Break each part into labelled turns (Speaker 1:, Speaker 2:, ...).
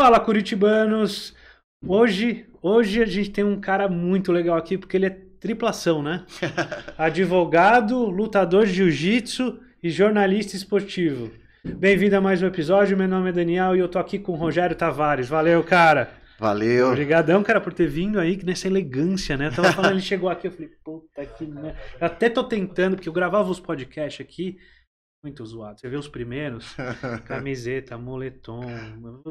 Speaker 1: Fala Curitibanos! Hoje, hoje a gente tem um cara muito legal aqui porque ele é triplação, né? Advogado, lutador de jiu-jitsu e jornalista esportivo. Bem-vindo a mais um episódio. Meu nome é Daniel e eu tô aqui com o Rogério Tavares. Valeu, cara! Valeu. Obrigadão, cara, por ter vindo aí, que nessa elegância, né? Eu tava falando, ele chegou aqui, eu falei, puta que merda. Eu até tô tentando, porque eu gravava os podcasts aqui, muito zoado. Você vê os primeiros, camiseta, moletom,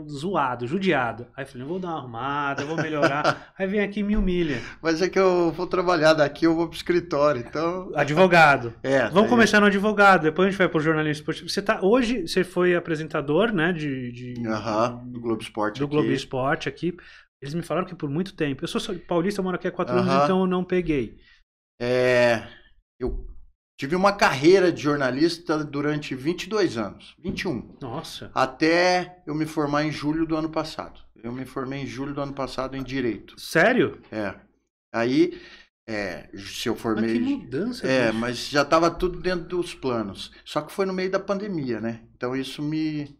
Speaker 1: zoado, judiado. Aí eu falei, vou dar uma arrumada, vou melhorar. Aí vem aqui e me humilha. Mas é que
Speaker 2: eu vou trabalhar daqui, eu vou pro escritório, então... Advogado. É. Tá Vamos
Speaker 1: começar no advogado, depois a gente vai pro jornalista esportivo. Você tá, hoje você foi apresentador, né, de... de uh
Speaker 2: -huh, do Globo
Speaker 1: Esporte Do aqui. Globo Esporte aqui. Eles me falaram que por muito tempo... Eu sou paulista, eu moro aqui há quatro uh -huh. anos, então eu não peguei. É... Eu Tive uma carreira de jornalista
Speaker 2: durante 22 anos, 21. Nossa. Até eu me formar em julho do ano passado. Eu me formei em julho do ano passado em direito. Sério? É. Aí, é, se eu formei. Mas que mudança. É, bicho. mas já estava tudo dentro dos planos. Só que foi no meio da pandemia, né? Então isso me,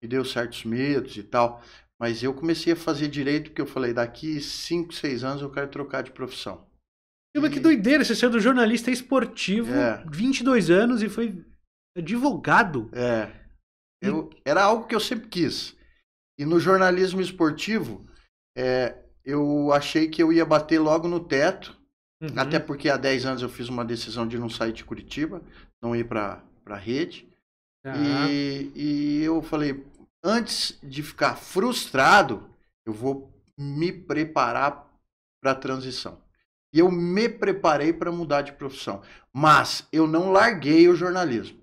Speaker 2: me deu certos medos e tal. Mas eu comecei a fazer direito porque eu falei: daqui 5, 6 anos eu quero trocar de profissão.
Speaker 1: E, mas que doideira, você saiu do jornalista esportivo, é. 22 anos e foi advogado. É. Eu, era algo que eu sempre quis. E no
Speaker 2: jornalismo esportivo, é, eu achei que eu ia bater logo no teto, uhum. até porque há 10 anos eu fiz uma decisão de não sair de Curitiba, não ir para a rede. Uhum. E, e eu falei, antes de ficar frustrado, eu vou me preparar para a transição. E eu me preparei para mudar de profissão. Mas eu não larguei o jornalismo.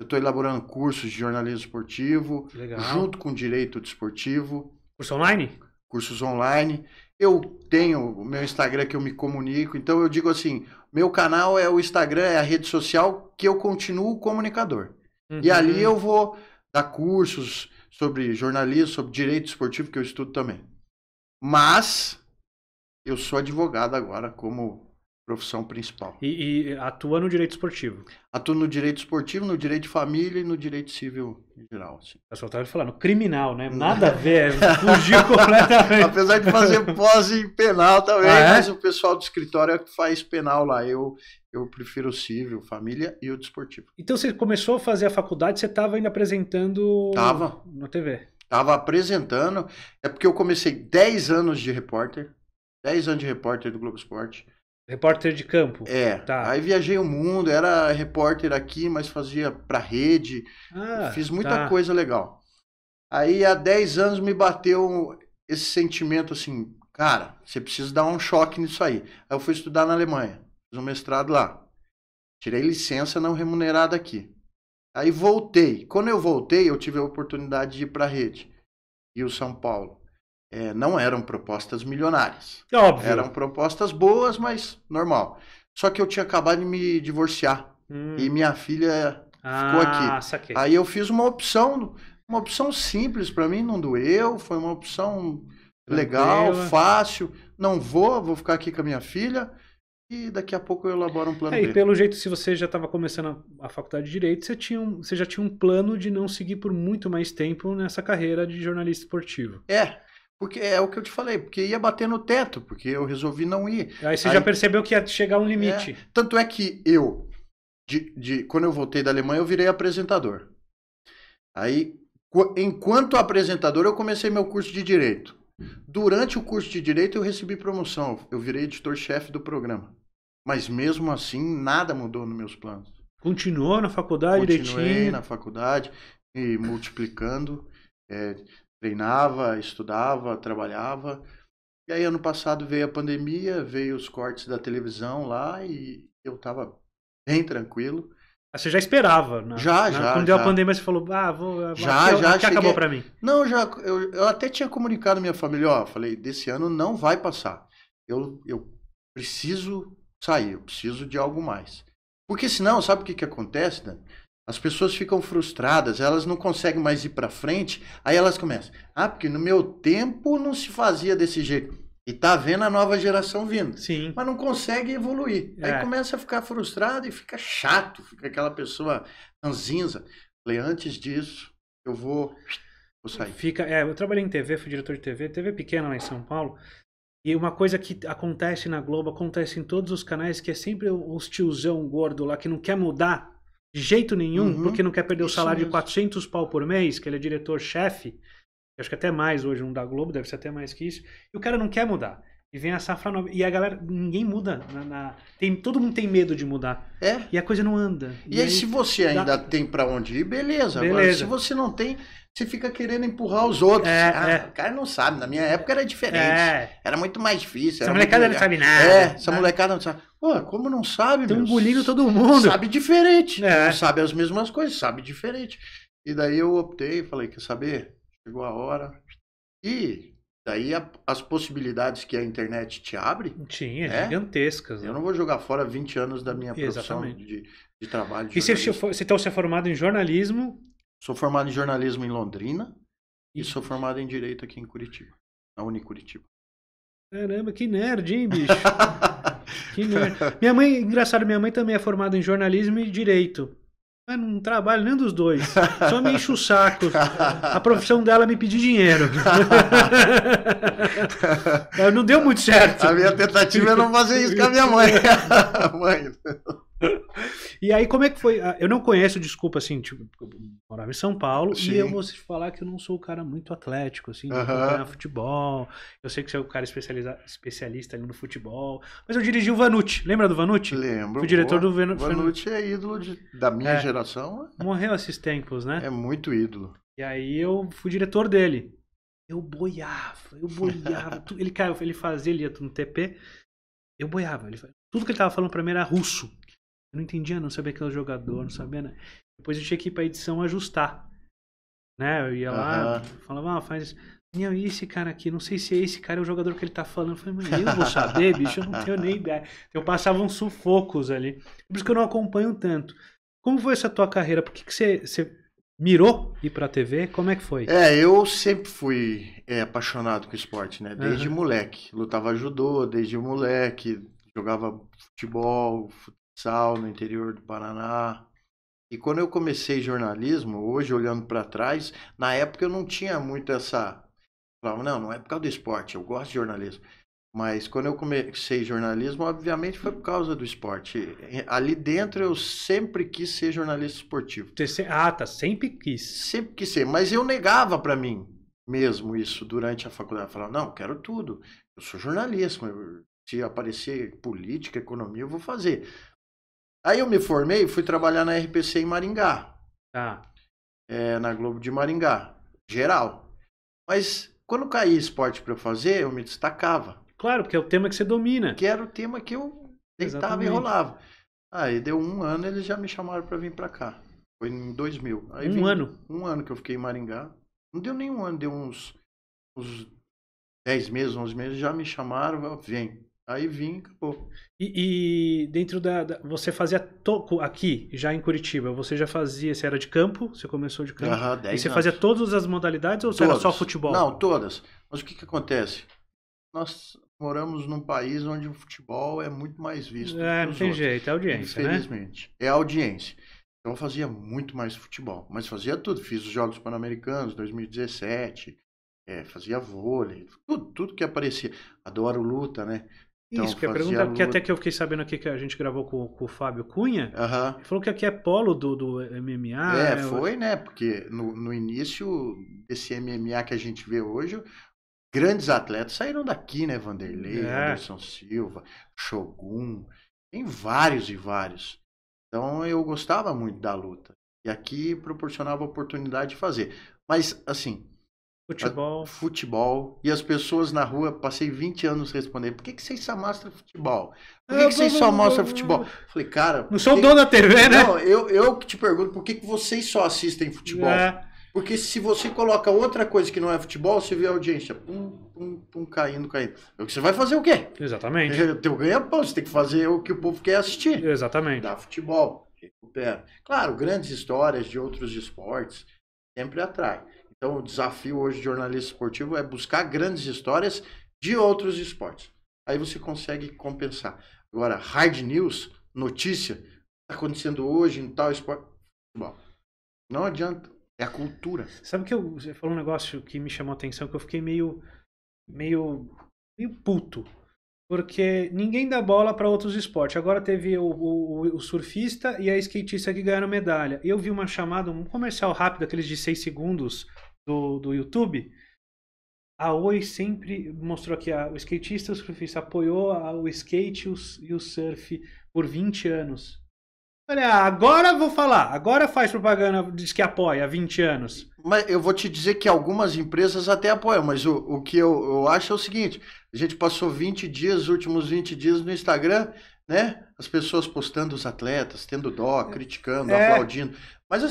Speaker 2: Eu estou elaborando cursos de jornalismo esportivo, Legal. junto com direito desportivo. Curso online? Cursos online. Eu tenho o meu Instagram que eu me comunico, então eu digo assim: meu canal é o Instagram, é a rede social que eu continuo comunicador. Uhum. E ali uhum. eu vou dar cursos sobre jornalismo, sobre direito esportivo, que eu estudo também. Mas eu sou advogado agora como
Speaker 1: profissão principal.
Speaker 2: E, e atua no direito esportivo? Atuo no direito esportivo, no direito de família e no direito civil em geral. Assim. Eu
Speaker 1: só estava falando, criminal, né? Nada a ver, é, fugiu completamente. Apesar de fazer pós em penal também, ah, é? mas o
Speaker 2: pessoal do escritório é que faz penal lá. Eu, eu prefiro o civil, família e o desportivo.
Speaker 1: Então você começou a fazer a faculdade, você estava ainda apresentando tava. na TV?
Speaker 2: Estava apresentando, é porque eu comecei 10 anos de repórter 10 anos de repórter do Globo Esporte. Repórter de campo? É. Tá. Aí viajei o mundo, era repórter aqui, mas fazia pra rede. Ah, fiz muita tá. coisa legal. Aí há 10 anos me bateu esse sentimento assim, cara, você precisa dar um choque nisso aí. Aí eu fui estudar na Alemanha, fiz um mestrado lá. Tirei licença não remunerada aqui. Aí voltei. Quando eu voltei, eu tive a oportunidade de ir para a rede. E o São Paulo é, não eram propostas milionárias. É óbvio. Eram propostas boas, mas normal. Só que eu tinha acabado de me divorciar hum. e minha filha
Speaker 1: ah, ficou aqui. Ah, saquei. Aí
Speaker 2: eu fiz uma opção, uma opção simples para mim, não doeu, foi uma opção legal, fácil. Não vou, vou ficar aqui com a minha filha e daqui a pouco eu elaboro um plano é, B. E pelo jeito,
Speaker 1: se você já estava começando a, a, faculdade de Direito, você, tinha um, você já tinha um plano de não seguir por muito mais tempo nessa carreira de jornalista esportivo. É, porque é o que eu te falei, porque ia bater no teto, porque eu resolvi não ir. Aí você Aí, já
Speaker 2: percebeu que ia chegar um é, limite. É, tanto é que eu, de, de, quando eu voltei da Alemanha, eu virei apresentador. Aí, enquanto apresentador, eu comecei meu curso de direito. Durante o curso de direito, eu recebi promoção. Eu virei editor-chefe do programa. Mas mesmo assim, nada mudou nos meus planos. Continuou na faculdade Continuei direitinho? Continuei na faculdade e multiplicando. É, treinava, estudava, trabalhava. E aí, ano passado veio a pandemia, veio os cortes da televisão lá e eu estava bem tranquilo. Mas você já esperava, né? Já, né? já. Quando já. deu a
Speaker 1: pandemia, você falou, ah, vou. Já, aqui, já. Aqui cheguei... acabou para mim. Não, já. Eu, eu até
Speaker 2: tinha comunicado à minha família, ó, falei, desse ano não vai passar. Eu, eu preciso sair, eu preciso de algo mais. Porque senão, sabe o que, que acontece, Dani? Né? As pessoas ficam frustradas, elas não conseguem mais ir para frente, aí elas começam: "Ah, porque no meu tempo não se fazia desse jeito". E tá vendo a nova geração vindo. Sim. Mas não consegue evoluir. É. Aí começa a ficar frustrado e fica chato, fica aquela pessoa
Speaker 1: ranzinza. Falei, antes disso, eu vou, vou sair. Fica, é, eu trabalhei em TV, fui diretor de TV, TV pequena lá em São Paulo. E uma coisa que acontece na Globo, acontece em todos os canais, que é sempre os tiozão gordo lá que não quer mudar de jeito nenhum, uhum. porque não quer perder o salário de 400 pau por mês, que ele é diretor-chefe, acho que até mais hoje um da Globo, deve ser até mais que isso, e o cara não quer mudar. E vem a safra nova E a galera, ninguém muda. Na, na, tem, todo mundo tem medo de mudar. É. E a coisa não anda. E, e aí, se você dá... ainda
Speaker 2: tem para onde ir, beleza. beleza. Agora, se
Speaker 1: você não tem, você fica querendo empurrar os outros. É, ah, é.
Speaker 2: O cara não sabe. Na minha época era diferente. É. Era muito mais difícil. Essa molecada não sabe nada. É, né? essa nada. molecada não sabe. Pô, como não sabe, Estão engolindo todo mundo. Sabe diferente. É. Não sabe as mesmas coisas, sabe diferente. E daí eu optei, falei, quer saber? Chegou a hora. E daí a, as possibilidades que a internet te abre. Tinha, é né? gigantescas. Né? Eu não vou jogar fora 20 anos da minha profissão de, de, trabalho. De e você, você, então, você é formado em jornalismo? Sou formado em jornalismo em Londrina e, e sou formado em direito aqui em Curitiba, na
Speaker 1: Unicuritiba. Caramba, que nerd, hein, bicho? que nerd. Minha mãe, engraçado, minha mãe também é formada em jornalismo e direito. Mas não trabalho nem dos dois. Só me enche o saco. A profissão dela é me pedir dinheiro. não deu muito certo. A minha tentativa é não fazer isso com a minha mãe. mãe, e aí, como é que foi? Ah, eu não conheço, desculpa, assim, tipo, eu morava em São Paulo Sim. e eu vou te falar que eu não sou o cara muito atlético, assim, uhum. acompanhar futebol. Eu sei que você é o cara especialista ali no futebol, mas eu dirigi o Vanucci. Lembra do Vanucci? Lembro. Fui diretor boa. do Vanucci. Vanucci
Speaker 2: é ídolo de, da minha é.
Speaker 1: geração. Né? Morreu esses tempos, né? É muito ídolo. E aí eu fui diretor dele. Eu boiava, eu boiava. ele, cara, ele fazia, ele ia no TP. Eu boiava. Ele, tudo que ele tava falando pra mim era russo. Eu não entendia, não sabia que era jogador, não sabia, né? Depois eu tinha que ir pra edição ajustar. Né? Eu ia lá, falava, ah, faz. isso. e esse cara aqui? Não sei se é esse cara é o jogador que ele tá falando. Eu falei, mano, eu vou saber, bicho, eu não tenho nem ideia. Eu passava uns sufocos ali. Por isso que eu não acompanho tanto. Como foi essa tua carreira? Por que, que você, você mirou ir pra TV? Como é que foi?
Speaker 2: É, eu sempre fui é, apaixonado com esporte, né? Desde moleque. Lutava judô, desde moleque. Jogava futebol, Sal, no interior do Paraná. E quando eu comecei jornalismo, hoje olhando para trás, na época eu não tinha muito essa. Falava, não, não é por causa do esporte, eu gosto de jornalismo. Mas quando eu comecei jornalismo, obviamente foi por causa do esporte. Ali dentro eu sempre quis ser jornalista esportivo. Ah, tá, sempre quis. Sempre quis ser, mas eu negava para mim mesmo isso durante a faculdade. falava, não, quero tudo. Eu sou jornalista, se aparecer política, economia, eu vou fazer. Aí eu me formei, fui trabalhar na RPC em Maringá. Tá. É, na Globo de Maringá, geral. Mas quando caía esporte para eu fazer, eu me destacava. Claro, porque é o tema que você domina. Que era o tema que eu deitava e rolava. Aí deu um ano, eles já me chamaram para vir para cá. Foi em 2000. Aí um vim, ano? Um ano que eu fiquei em Maringá. Não deu nenhum ano, deu uns,
Speaker 1: uns 10 meses, 11 meses, já me chamaram, vem. Aí vim, acabou. E, e dentro da, da, Você fazia toco aqui, já em Curitiba. Você já fazia. Você era de campo? Você começou de campo? Uhum, 10 e você anos. fazia todas as modalidades ou todas. era só futebol? Não,
Speaker 2: todas. Mas o que, que acontece? Nós moramos num país onde o futebol é muito mais visto. É, não tem outros. jeito, é audiência. Né? Infelizmente. Né? É audiência. Então eu fazia muito mais futebol. Mas fazia tudo. Fiz os Jogos Pan-Americanos 2017. É, fazia vôlei, tudo, tudo que aparecia. Adoro luta, né?
Speaker 1: Então, Isso, que a pergunta, que até que eu fiquei sabendo aqui que a gente gravou com, com o Fábio Cunha, falou que aqui é polo do, do MMA. É, é foi,
Speaker 2: né? Porque no, no início desse MMA que a gente vê hoje, grandes atletas saíram daqui, né? Vanderlei, é. Anderson Silva, Shogun, tem vários e vários. Então eu gostava muito da luta. E aqui proporcionava oportunidade de fazer. Mas, assim, Futebol. A, futebol. E as pessoas na rua, passei 20 anos respondendo: por que, que vocês só mostram futebol? Por que, eu, que vocês eu, só eu, futebol? Falei, cara. Não sou que... dono da TV, né? Não, eu, eu que te pergunto: por que, que vocês só assistem futebol? É. Porque se você coloca outra coisa que não é futebol, você vê a audiência pum, pum, pum, caindo, caindo. É você vai fazer o quê? Exatamente. O é, teu ganha-pão, você tem que fazer o que o povo quer assistir. Exatamente. Dá futebol, recupera. Claro, grandes histórias de outros esportes sempre atrai. Então, o desafio hoje de jornalista esportivo é buscar grandes histórias de outros esportes. Aí você consegue compensar. Agora, hard news, notícia, está acontecendo hoje em tal esporte. Bom,
Speaker 1: não adianta. É a cultura. Sabe que eu, você falou um negócio que me chamou a atenção, que eu fiquei meio. meio. meio puto. Porque ninguém dá bola para outros esportes. Agora teve o, o, o, surfista e a skatista que ganharam medalha. Eu vi uma chamada, um comercial rápido, aqueles de seis segundos, do, do YouTube, a Oi sempre mostrou que a, o skatista o surfista apoiou a, o skate e o, e o surf por 20 anos. Olha, ah, agora vou falar, agora faz
Speaker 2: propaganda, diz que apoia há 20 anos. Mas eu vou te dizer que algumas empresas até apoiam, mas o, o que eu, eu acho é o seguinte: a gente passou 20 dias, os últimos 20 dias no Instagram, né? As pessoas postando os atletas, tendo dó, é. criticando, é. aplaudindo. Mas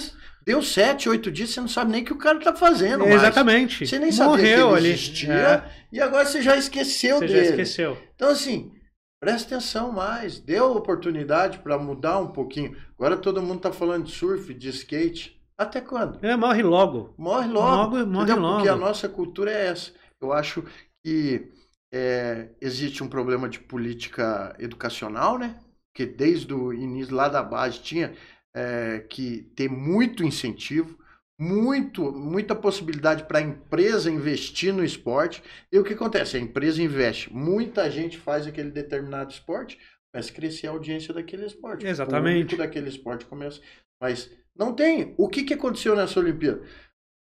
Speaker 2: Deu sete, oito dias, você não sabe nem o que o cara tá fazendo. É, exatamente. Você nem Morreu sabia que ele existia. Ali. É. E agora você já esqueceu você dele. Já esqueceu. Então, assim, presta atenção mais. Deu oportunidade para mudar um pouquinho. Agora todo mundo tá falando de surf, de skate. Até quando? É, morre logo. Morre logo. Morre, logo. Porque a nossa cultura é essa. Eu acho que é, existe um problema de política educacional, né? Que desde o início, lá da base, tinha é, que ter muito incentivo, muito, muita possibilidade para a empresa investir no esporte. E o que acontece? A empresa investe, muita gente faz aquele determinado esporte, mas crescer a audiência daquele esporte. Exatamente. O daquele esporte começa. Mas não tem. O que, que aconteceu nessa Olimpíada?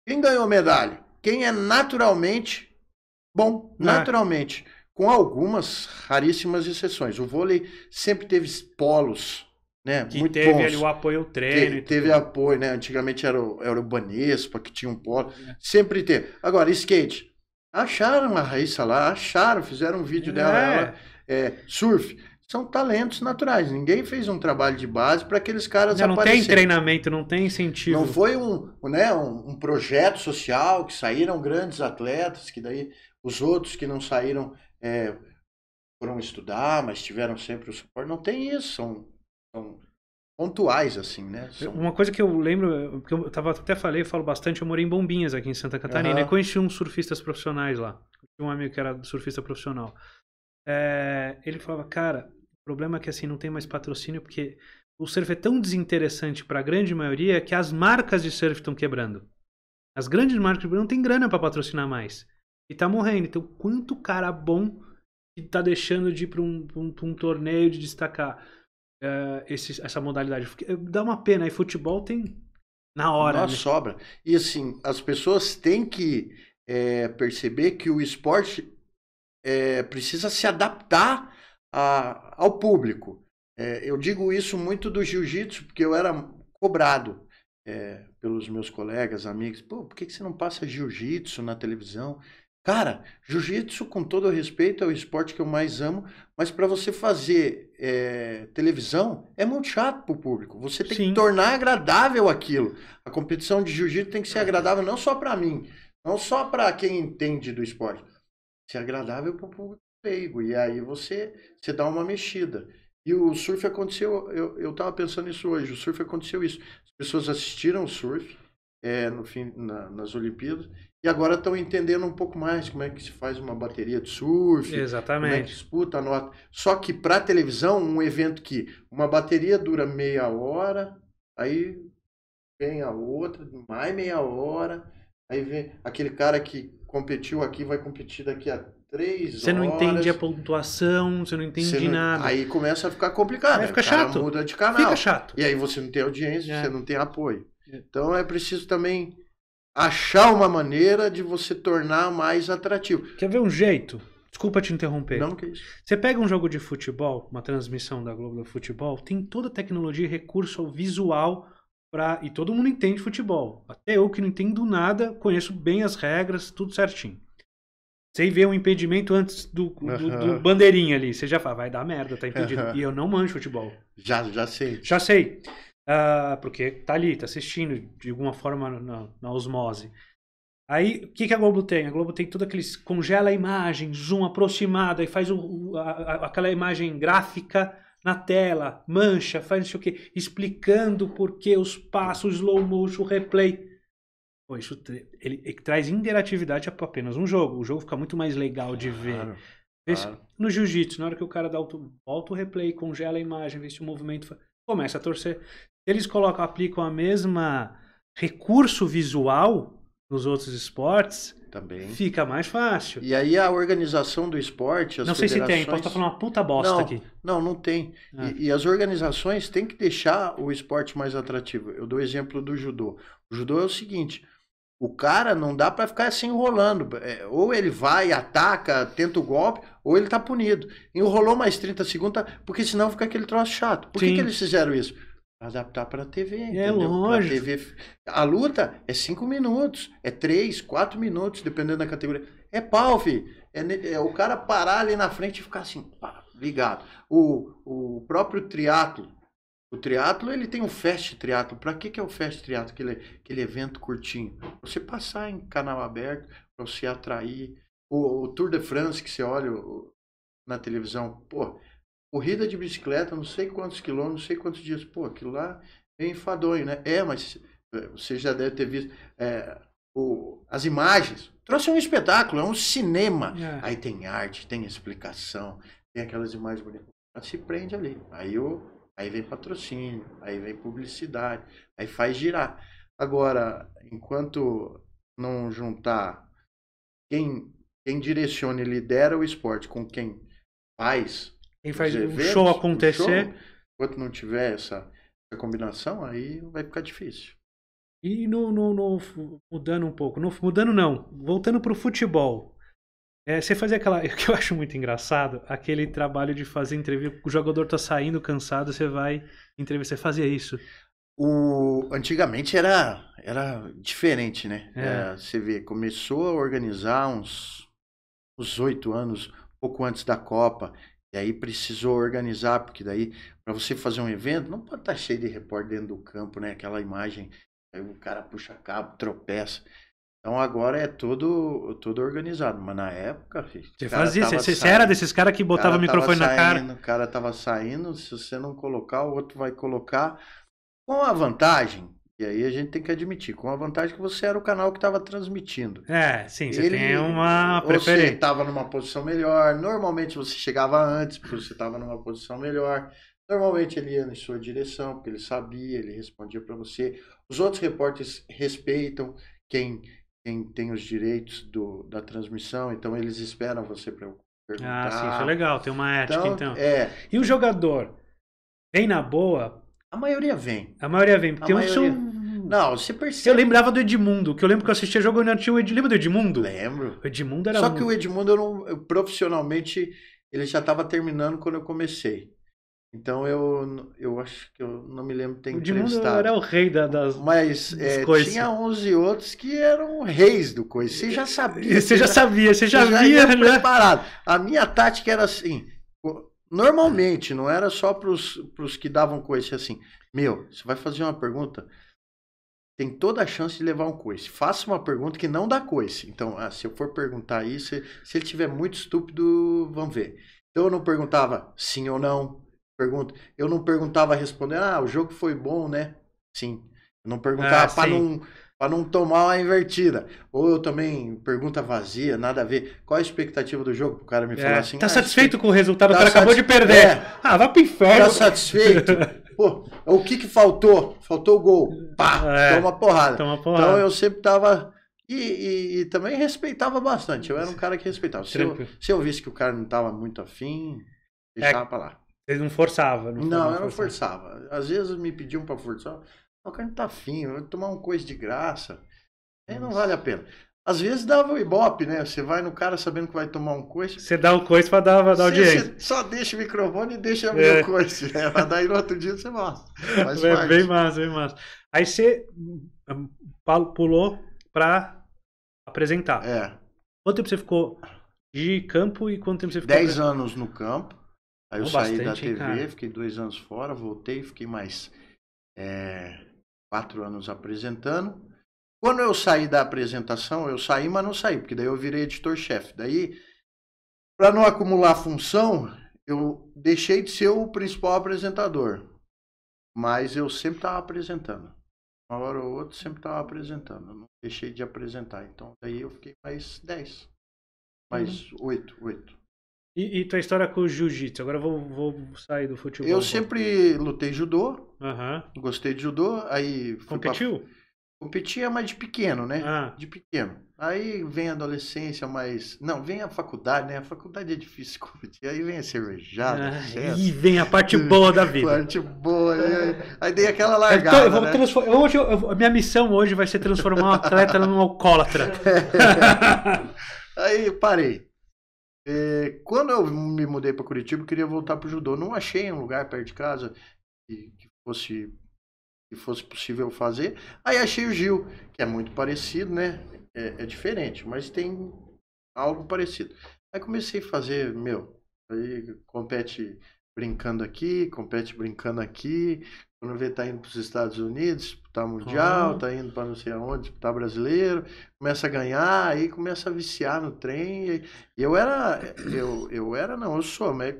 Speaker 2: Quem ganhou medalha? Quem é naturalmente bom, ah. naturalmente, com algumas raríssimas exceções. O vôlei sempre teve polos né? Que Muito teve bons. ali o
Speaker 1: apoio treino. Te, teve tudo.
Speaker 2: apoio, né? Antigamente era o, era o Banespa, que tinha um polo. É. Sempre teve. Agora, skate. Acharam a Raíssa lá, acharam, fizeram um vídeo é. dela. Ela, é, surf são talentos naturais. Ninguém fez um trabalho de base para aqueles caras não, não aparecerem. tem
Speaker 1: treinamento, não tem incentivo. Não foi
Speaker 2: um, né, um, um, projeto social que saíram grandes atletas, que daí os outros que não saíram é, foram estudar, mas tiveram sempre o suporte. Não tem isso. São pontuais, assim, né? São... Uma
Speaker 1: coisa que eu lembro, que eu tava, até falei, eu falo bastante, eu morei em Bombinhas aqui em Santa Catarina uhum. e conheci uns surfistas profissionais lá. Tinha um amigo que era surfista profissional. É, ele falava, cara, o problema é que assim, não tem mais patrocínio porque o surf é tão desinteressante para a grande maioria que as marcas de surf estão quebrando. As grandes marcas não tem grana para patrocinar mais. E tá morrendo. Então, quanto cara bom que tá deixando de ir para um, um, um torneio de destacar? Eh, esse, essa modalidade. Eh, dá uma pena, aí futebol tem
Speaker 2: na hora. né? sobra. E assim, as pessoas têm que é, perceber que o esporte é, precisa se adaptar a, ao público. É, eu digo isso muito do jiu-jitsu, porque eu era cobrado pelos meus colegas, amigos. Pô, por que, que você não passa jiu-jitsu na televisão? Cara, jiu-jitsu, com todo respeito, é o esporte que eu mais amo, mas para você fazer é, televisão é muito chato para o público. Você tem Sim. que tornar agradável aquilo. A competição de jiu-jitsu tem que ser é. agradável não só para mim, não só para quem entende do esporte, ser agradável para o público leigo. E aí você, você dá uma mexida. E o surf aconteceu, eu, eu pensando nisso hoje, o surf aconteceu isso. As pessoas assistiram o surf é, no fim, na, nas Olimpíadas e agora estão entendendo um pouco mais como é que se faz uma bateria de surf, Exatamente. como é que disputa a nota. Só que para televisão, um evento que uma bateria dura meia hora, aí vem a outra, mais meia hora, aí vem aquele cara que competiu aqui, vai competir daqui a três você horas. Você não entende a
Speaker 1: pontuação, você não entende você não... nada. Aí começa
Speaker 2: a ficar complicado. Aí né? fica o chato. Muda de canal. Fica chato. E aí você não tem audiência, é. você não tem apoio. É. Então é preciso também achar uma maneira de você tornar mais
Speaker 1: atrativo. Quer ver um jeito? Desculpa te interromper. Não, que isso. Você pega um jogo de futebol, uma transmissão da Globo do futebol, tem toda a tecnologia e recurso visual para e todo mundo entende futebol. Até eu que não entendo nada, conheço bem as regras, tudo certinho. Sem ver um impedimento antes do, do, uhum. do, bandeirinha ali. Você já fala, vai dar merda, tá impedido. Uhum. E eu não manjo futebol. Já, já sei. Já sei. Uh, porque tá ali, tá assistindo de alguma forma na, na osmose. Aí, o que, que a Globo tem? A Globo tem tudo aqueles. congela a imagem, zoom aproximado, e faz o, a, a, aquela imagem gráfica na tela, mancha, faz não sei o quê, explicando por que os passos, slow motion, replay. Pô, isso ele, ele, traz interatividade para apenas um jogo. O jogo fica muito mais legal de claro, ver. Claro. No jiu-jitsu, na hora que o cara dá o, volta o replay, congela a imagem, vê se o movimento. Começa a torcer. Eles colocam, aplicam a mesma recurso visual nos outros esportes, também fica mais fácil. E aí a organização do esporte, as não sei se tem, posso estar falando uma puta bosta não, aqui. Não, não
Speaker 2: tem. Ah. E, e, as organizações têm que deixar o esporte mais atrativo. Eu dou o exemplo do judô. O judô é o seguinte. O cara não dá para ficar se assim enrolando. É, ou ele vai, ataca, tenta o golpe, ou ele tá punido. Enrolou mais 30 segundos, tá, porque senão fica aquele troço chato. Por que, que eles fizeram isso? adaptar para a TV. É entendeu? lógico. TV... A luta é cinco minutos, é três, quatro minutos, dependendo da categoria. É pau, filho. É, é o cara parar ali na frente e ficar assim, pá, ligado. O, o próprio triatlo, o triatlo ele tem um fast triatlo. Para que que é o fast triatlo? Aquele, aquele evento curtinho. Você passar em canal aberto para você atrair. O, o, Tour de France que você olha na televisão, pô, corrida de bicicleta, não sei quantos quilômetros, não sei quantos dias. Pô, aquilo lá é enfadonho, né? É, mas é, você já deve ter visto é, o, as imagens. Trouxe um espetáculo, é um cinema. É. Aí tem arte, tem explicação, tem aquelas imagens bonitas. Mas se prende ali. Aí, eu, aí vem patrocínio, aí vem publicidade, aí faz girar. Agora, enquanto não juntar quem, quem direciona e lidera o esporte com quem faz quem faz o um show acontecer. Um show,
Speaker 1: enquanto não tiver essa, essa, combinação, aí vai ficar difícil. E no, no, no mudando um pouco, no, mudando não, voltando para o futebol. É, você fazia aquela. que eu acho muito engraçado, aquele trabalho de fazer entrevista. O jogador tá saindo cansado, você vai entrevistar. Você fazia isso. O, antigamente era,
Speaker 2: era diferente, né? É. É, você vê, começou a organizar uns oito anos, pouco antes da Copa. E aí precisou organizar, porque daí, para você fazer um evento, não pode estar tá cheio de repórter dentro do campo, né? Aquela imagem, aí o cara puxa cabo, tropeça. Então agora é todo, todo organizado, mas na época. Você fazia, você, saindo, você era desses caras que botava cara o microfone na cara. O cara tava saindo, se você não colocar, o outro vai colocar. Com a vantagem e aí a gente tem que admitir, com a vantagem que você era o canal que estava transmitindo.
Speaker 1: É, sim, você Ele, tem uma preferência. Você
Speaker 2: estava numa posição melhor, normalmente você chegava antes, porque você estava numa posição melhor. Normalmente ele ia em sua direção, porque ele sabia, ele respondia para você. Os outros repórteres respeitam quem, quem tem os direitos do, da transmissão, então eles esperam você perguntar. Ah, sim, isso é
Speaker 1: legal, tem uma ética então. então. É. E o jogador, bem na boa, a maioria vem. A maioria vem, porque a maioria... são. Não, você percebe. Eu lembrava do Edmundo, que eu lembro que eu assistia jogo e não tinha o Edmundo. Lembra do Edmundo? Lembro. O Edmundo era. Só que o
Speaker 2: Edmundo, eu não, eu, profissionalmente, ele já estava terminando quando eu comecei. Então eu, eu acho que eu não me lembro tem o entrevistado. era
Speaker 1: o rei da, das, Mas
Speaker 2: é, tinha e outros que eram reis do coisa. Você já sabia. Você já, já sabia, você já, já via. Já né? preparado. A minha tática era assim: Normalmente, não era só para os que davam coice assim. Meu, você vai fazer uma pergunta, tem toda a chance de levar um coice. Faça uma pergunta que não dá coice. Então, ah, se eu for perguntar isso, se, se ele tiver muito estúpido, vamos ver. Então, eu não perguntava sim ou não. Pergunta. Eu não perguntava responder, ah, o jogo foi bom, né? Sim. Eu não perguntava ah, para não para não tomar uma invertida. Ou eu também, pergunta vazia, nada a ver. Qual a expectativa do jogo? O cara me é, falar assim. Tá ah,
Speaker 1: satisfeito com o resultado? Tá o cara acabou de perder. É. Ah, vai pro
Speaker 2: inferno. Tá satisfeito? Pô, o que que faltou? Faltou o gol. Pá, é, toma porrada. Toma então porrada. Então eu sempre tava. E, e, e, também respeitava bastante. Eu era um cara que respeitava. Se eu, se eu, visse que o cara não tava muito afim, é. deixava é, pra lá.
Speaker 1: Ele não forçava. Não, não, não eu não
Speaker 2: forçava. forçava. Às vezes me pediam pra forçar. O cara não tá afim, vai tomar um coisa de graça. Aí é, não vale a pena. Às vezes dava o ibope, né? Você vai no cara sabendo que vai tomar um coice.
Speaker 1: Você dá um coice pra dar, pra dar audiência.
Speaker 2: Você só deixa o microfone e deixa o é. o
Speaker 1: coice. Né? daí no outro dia você mostra. é, parte. bem massa, bem massa. Aí você hum, pulou pra apresentar. É. Quanto tempo você ficou de campo e quanto tempo você ficou? Dez pra... anos no campo. Aí eu saí bastante, da TV, hein,
Speaker 2: fiquei dois anos fora, voltei, fiquei mais... É quatro anos apresentando. Quando eu saí da apresentação, eu saí, mas não saí, porque daí eu virei editor-chefe. Daí, para não acumular função, eu deixei de ser o principal apresentador. Mas eu sempre estava apresentando. Uma hora ou outra, sempre estava apresentando. Eu não deixei de apresentar. Então, daí eu fiquei mais 10. Mais uhum. 8, 8.
Speaker 1: E, e tua história com o jiu-jitsu? Agora vou, vou sair do futebol. Eu
Speaker 2: sempre lutei judô, uhum. gostei de judô, aí... Competiu? Pra... Competia, mas de pequeno, né? Ah. De pequeno. Aí vem a adolescência, mas... Não, vem a faculdade, né? A faculdade é difícil competir. Aí vem a cervejada, ah, E
Speaker 1: vem a parte boa da vida. parte boa. Aí,
Speaker 2: né? aí dei aquela largada, então, eu vou né?
Speaker 1: transform... hoje, eu... Minha missão hoje vai ser transformar um atleta num alcoólatra. É. aí
Speaker 2: parei. É, quando eu me mudei para Curitiba, eu queria voltar para o judô. Não achei um lugar perto de casa que, que fosse que fosse possível fazer. Aí achei o Gil, que é muito parecido, né? É, é, diferente, mas tem algo parecido. Aí comecei a fazer, meu, aí compete brincando aqui, compete brincando aqui, quando vê, tá indo para os Estados Unidos, disputar tá mundial, está indo para não sei aonde, disputar tá brasileiro, começa a ganhar, aí começa a viciar no trem. E eu era, eu, eu era, não, eu sou, mas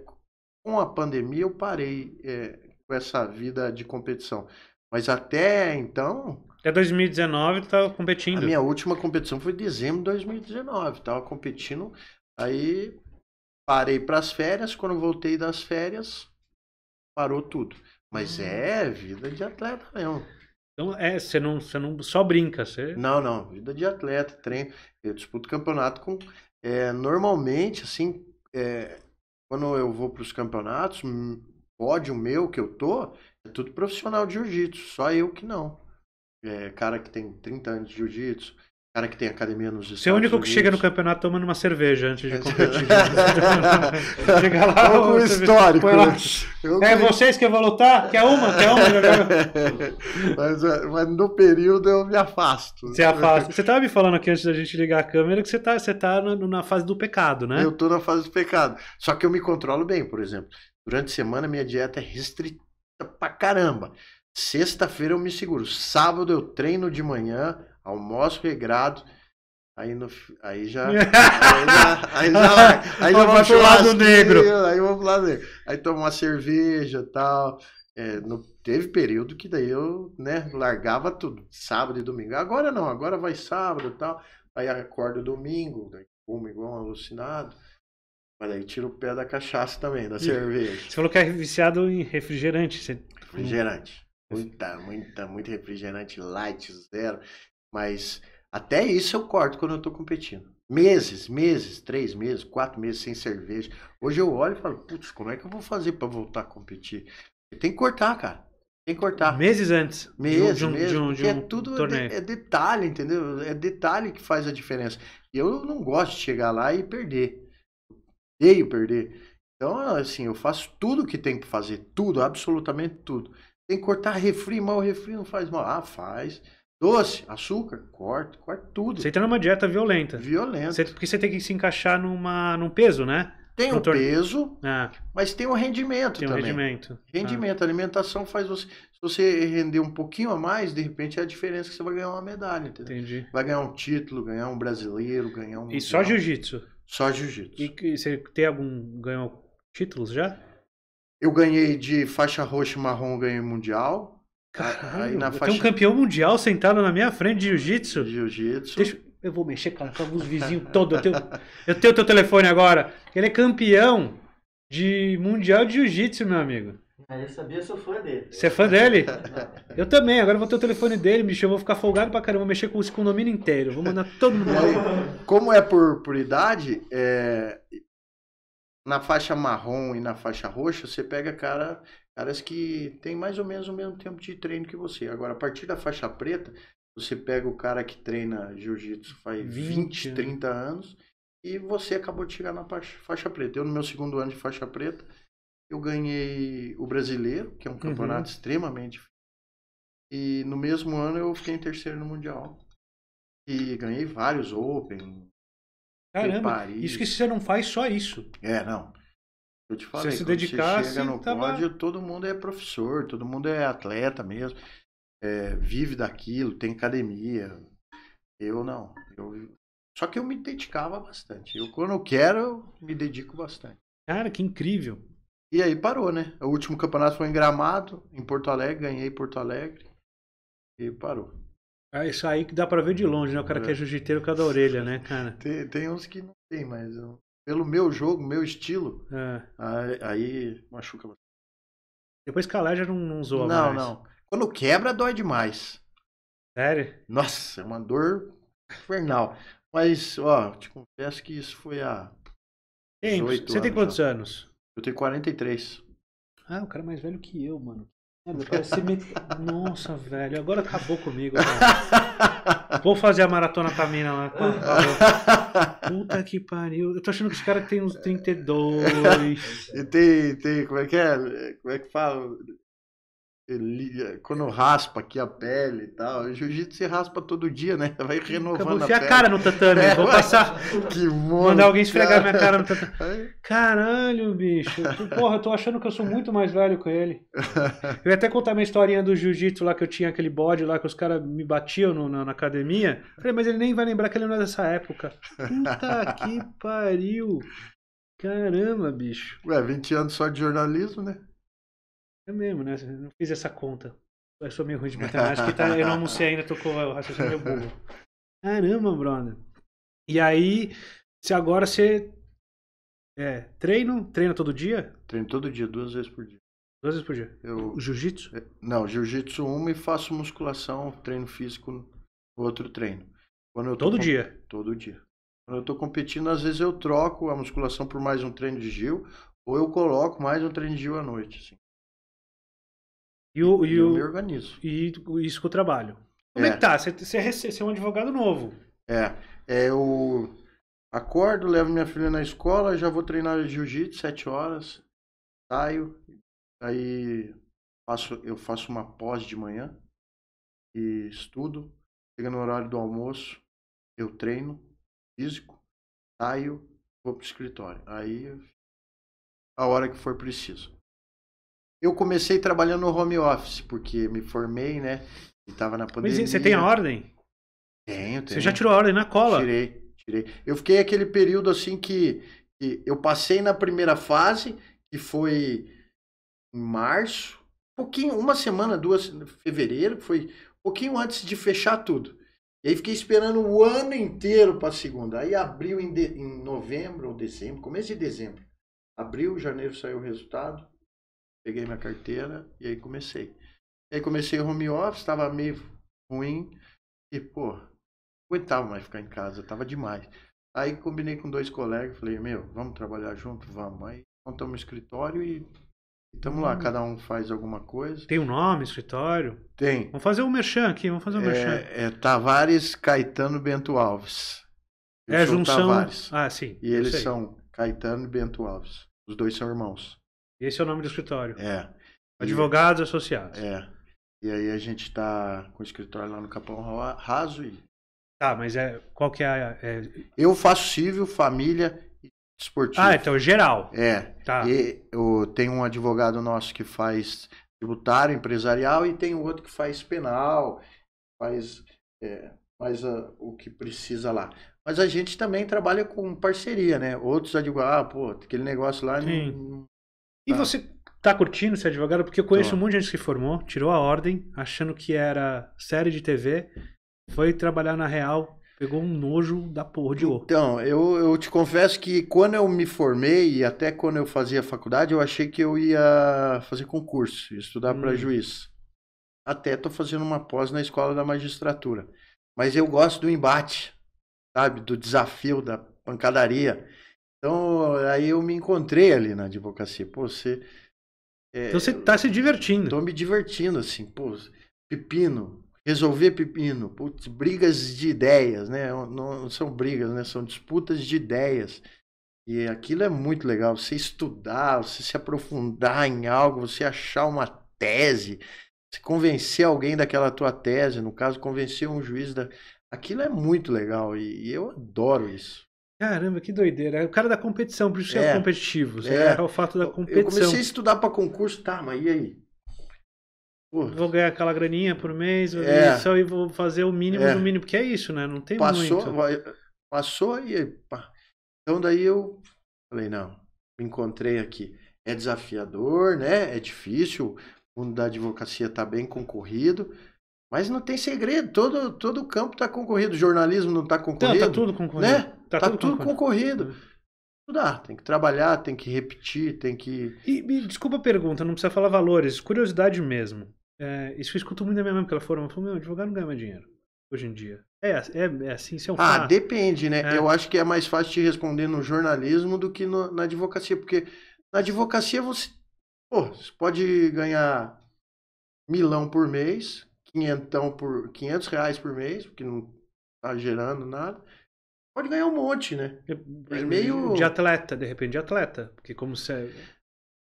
Speaker 2: com a pandemia eu parei é, com essa vida de competição. Mas até então.
Speaker 1: Até 2019 estava competindo. A minha última competição foi dezembro
Speaker 2: de 2019. Estava competindo. Aí parei para as férias. Quando voltei das férias, parou tudo. Mas hum. é vida de atleta
Speaker 1: mesmo. Então, é, você não, você
Speaker 2: não só brinca, você... Não, não, vida de atleta, treino. Eu disputo campeonato com... É, normalmente, assim, é, quando eu vou para os campeonatos, pódio meu que eu tô, é tudo profissional de jiu-jitsu, só eu que não. É, cara que tem 30 anos de jiu-jitsu, cara que tem academia nos Estados Você é o único Unidos. que chega no
Speaker 1: campeonato tomando uma cerveja antes de é. competir. chega lá, Pouco histórico. Lá. Né? É vocês que vão lutar? Quer uma? Quer uma?
Speaker 2: mas, é, mas, no período eu me afasto. Você afasta. Você
Speaker 1: estava me falando aqui antes da gente ligar a câmera que você está você tá na, fase do pecado, né? Eu estou na fase do pecado. Só que eu me controlo bem, por exemplo. Durante a semana minha dieta
Speaker 2: é restrita pra caramba. Sexta-feira eu me seguro. Sábado eu treino de manhã, almoço regrado. Aí, no, aí já. Aí já, aí já, vai pro lado negro. Aí eu vou pro lado negro. Aí tomo uma cerveja e tal. É, no, teve período que daí eu né, largava tudo, sábado e domingo. Agora não, agora vai sábado e tal. Aí acordo domingo, daí como igual um alucinado. Mas aí tira o pé da cachaça também, da cerveja.
Speaker 1: Você falou que é viciado em refrigerante. Você... Refrigerante.
Speaker 2: Muita, muita, muito refrigerante light, zero. Mas até isso eu corto quando eu tô competindo. Meses, meses, três meses, quatro meses sem cerveja. Hoje eu olho e falo, putz, como é que eu vou fazer para voltar a competir? Tem que cortar, cara. Tem que cortar. Meses antes. Meses, de um, meses, de um, é é de um, é tudo torneio. É, é, detalhe, entendeu? É detalhe que faz a diferença. Eu não gosto de chegar lá e perder. Odeio perder. Então, assim, eu faço tudo que tem que fazer. Tudo, absolutamente tudo. Tem que cortar refri, mal refri não faz mal. Ah, faz.
Speaker 1: Doce, açúcar, corta, corta tudo. Você entra numa dieta violenta. Violenta. Você, porque você tem que se encaixar numa, num peso, né? Tem o um tor... peso, ah. mas tem o um rendimento tem também. Tem um rendimento.
Speaker 2: Rendimento. Ah. alimentação faz você. Se você render um pouquinho a mais, de repente é a diferença que você vai ganhar uma medalha, entendeu? Entendi. Vai ganhar um título, ganhar um brasileiro, ganhar um. E mundial. só
Speaker 1: jiu-jitsu? Só jiu-jitsu. E, você tem algum. ganhou títulos já? Eu ganhei
Speaker 2: de faixa roxa e marrom, ganhei mundial. Caralho, faixa... Tem um campeão
Speaker 1: mundial sentado na minha frente de jiu-jitsu. Jiu-jitsu. Deixa... Eu vou mexer com, os vizinhos todos. Eu tenho... eu tenho teu telefone agora. Ele é campeão de mundial de jiu-jitsu, meu amigo.
Speaker 2: Ah, eu sabia, eu sou fã dele. Você
Speaker 1: é fã dele? eu também, agora eu vou ter o telefone dele, bicho. Eu vou ficar folgado pra caramba, vou mexer com o condomínio inteiro. Vou mandar todo mundo. É Aí, como é por, por idade,
Speaker 2: é, na faixa marrom e na faixa roxa, você pega cara, caras que tem mais ou menos o mesmo tempo de treino que você. Agora, a partir da faixa preta, você pega o cara que treina jiu-jitsu faz 20, 20 30 anos e você acabou de chegar na faixa, faixa preta. Eu, no meu segundo ano de faixa preta, eu ganhei o brasileiro, que é um uhum. campeonato uhum. extremamente difícil. E no mesmo ano eu fiquei em terceiro
Speaker 1: no Mundial.
Speaker 2: E ganhei vários Open, Caramba, isso que
Speaker 1: você não faz só isso. É, não. Eu te falei, você se dedicar, você chega no tava... Tá todo
Speaker 2: mundo é professor, todo mundo é atleta mesmo, é, vive daquilo, tem academia. Eu não. Eu... Só que eu me dedicava bastante. Eu, quando eu quero, eu me dedico bastante. Cara, que incrível. E aí parou, né? O último campeonato foi em Gramado, em Porto Alegre, ganhei Porto Alegre e parou.
Speaker 1: É isso aí que dá pra ver de longe, né? O cara é. que é jiu-jiteiro com a da orelha, né, cara? Tem, tem uns que não tem, mas
Speaker 2: eu, pelo meu jogo, meu estilo, é. aí, aí, machuca bastante. Depois calar já não, não zoa não, mais. Não, não. Quando quebra, dói demais. Sério? Nossa, é uma dor infernal. Mas, ó, te confesso que isso foi há. Ei, você tem quantos anos? Eu tenho 43.
Speaker 1: Ah, o cara é mais velho que eu, mano. É, me... Nossa, velho, agora acabou comigo. Cara. Vou fazer a maratona mina lá. Puta que pariu. Eu tô
Speaker 2: achando que os caras têm uns 32. E tem, tem, como é que é? Como é que fala? É, quando raspa aqui a pele e tal. Jiu-jitsu se raspa todo dia, né? Vai renovando Acabou, a, a cara no tatame. É, Vou passar.
Speaker 1: Que mono, Mandar alguém esfregar cara. minha cara no tatame. Caralho, bicho. Porra, eu tô achando que eu sou muito mais velho que ele. Eu ia até contar minha historinha do jiu-jitsu lá que eu tinha aquele bode lá que os caras me batiam no, na, na, academia. Falei, mas ele nem vai lembrar que ele não é dessa época. Puta que pariu. Caramba, bicho. Ué, 20 anos só de jornalismo, né? É mesmo, né? não fiz essa conta. Eu sou meio ruim de matemática tá, eu não almocei ainda, tô com o raciocínio meio burro. Caramba, brother. E aí, se agora você. É, treino? Treina todo dia? Treino todo dia, duas vezes por dia.
Speaker 2: Duas vezes por dia? Eu... Jiu-jitsu? É, não, jiu-jitsu uma e faço musculação, treino físico outro treino. Quando eu todo com... dia? Todo dia. Quando eu tô competindo, às vezes eu troco a musculação por mais um treino de Gil, ou eu coloco mais um treino de Gil à noite, assim. E, o, e, eu o, me
Speaker 1: organizo. E isso que eu trabalho. Como é, é que tá? Você, é você é um advogado novo.
Speaker 2: É. é eu acordo, levo minha filha na escola, já vou treinar jiu-jitsu sete horas, saio, aí faço, eu faço uma pós de manhã e estudo. Chega no horário do almoço, eu treino físico, saio, vou pro escritório. Aí a hora que for preciso. Eu comecei trabalhando no home office, porque me formei, né? E tava na pandemia. Mas você tem a ordem? Tenho, tenho. Você já tirou
Speaker 1: a ordem na cola? Tirei,
Speaker 2: tirei. Eu fiquei aquele período assim que, que eu passei na primeira fase, que foi em março, pouquinho, uma semana, duas, fevereiro, foi um pouquinho antes de fechar tudo. E aí fiquei esperando o ano inteiro para segunda. Aí abriu em, de, em novembro ou dezembro, começo de dezembro. Abril, janeiro saiu o resultado peguei minha carteira e aí comecei. E aí comecei o home office, estava meio ruim e, pô, aguentava mais ficar em casa, tava demais. Aí combinei com dois colegas, falei, meu, vamos trabalhar junto, vamos. Aí montamos um escritório e estamos hum. lá, uhum. cada um faz alguma
Speaker 1: coisa. Tem um nome, escritório? Tem. Vamos fazer um merchan aqui, vamos fazer um é, merchan.
Speaker 2: É Tavares Caetano Bento Alves.
Speaker 1: Eu é junção. Tavares. Ah, sim. E eles sei. são
Speaker 2: Caetano e Bento Alves. Os dois são irmãos.
Speaker 1: Esse é o nome do escritório. É.
Speaker 2: Advogados e... Associados. É. E aí a gente está com o escritório lá no Capão
Speaker 1: Raso e. Tá, mas é, qual que é, a, é... Eu
Speaker 2: faço civil, família e
Speaker 1: esportivo. Ah, então geral.
Speaker 2: É. Tá. E eu tenho um advogado nosso que faz tributário, empresarial, e tem outro que faz penal, faz, é, faz a, o que precisa lá. Mas a gente também trabalha com parceria, né? Outros advogados, ah, pô, aquele negócio lá não, e ah. você tá curtindo ser advogado?
Speaker 1: Porque eu conheço Tô. um monte de gente que se formou, tirou a ordem, achando que era série de TV, foi trabalhar na real, pegou um nojo da porra de ouro.
Speaker 2: Então, eu, eu te confesso que quando eu me formei e até quando eu fazia faculdade, eu achei que eu ia fazer concurso, estudar hum. para juiz. Até tô fazendo uma pós na escola da magistratura. Mas eu gosto do embate, sabe? Do desafio, da pancadaria. Então, aí eu me encontrei ali na advocacia. Pô, você. É, então você está se divertindo. Estou me divertindo, assim, pô, pepino, resolver pepino, putz, brigas de ideias, né? Não, são brigas, né? São disputas de ideias. E aquilo é muito legal. Você estudar, você se aprofundar em algo, você achar uma tese, se convencer alguém daquela tua tese, no caso, convencer um juiz da. Aquilo é muito legal e eu adoro isso.
Speaker 1: Caramba, que doideira. É o cara da competição, por isso que é, é competitivo. Assim, é. é o fato da competição. Eu comecei a estudar para concurso, tá, mas e aí? Vou ganhar aquela graninha por mês, vou é. só e vou fazer o mínimo é. do mínimo, porque é isso, né? Não tem passou,
Speaker 2: muito. Passou e. Pá. Então daí eu falei, não, me encontrei aqui. É desafiador, né? É difícil. O mundo da advocacia tá bem concorrido, mas não tem segredo, todo, todo o campo está concorrido, o jornalismo não está tá concorrido. Está tudo concorrido. Né? Está tá tudo, tudo, concorrido. concorrido.
Speaker 1: Estudar, é. ah, tem que trabalhar, tem que repetir, tem que. E, e desculpa a pergunta, não precisa falar valores, curiosidade mesmo. É, isso eu escuto muito da minha mãe, porque ela falou meu, advogado não ganha mais dinheiro hoje em dia. É, é, é assim, isso é um Ah, fato. depende,
Speaker 2: né? É. Eu acho que é mais fácil te responder no jornalismo do que no, na advocacia, porque na advocacia você, pô, você pode ganhar milão por mês, quinhentão por 500 reais por mês, porque não tá gerando nada, pode ganhar um monte, né? É, é meio de atleta, de repente de atleta, porque como se é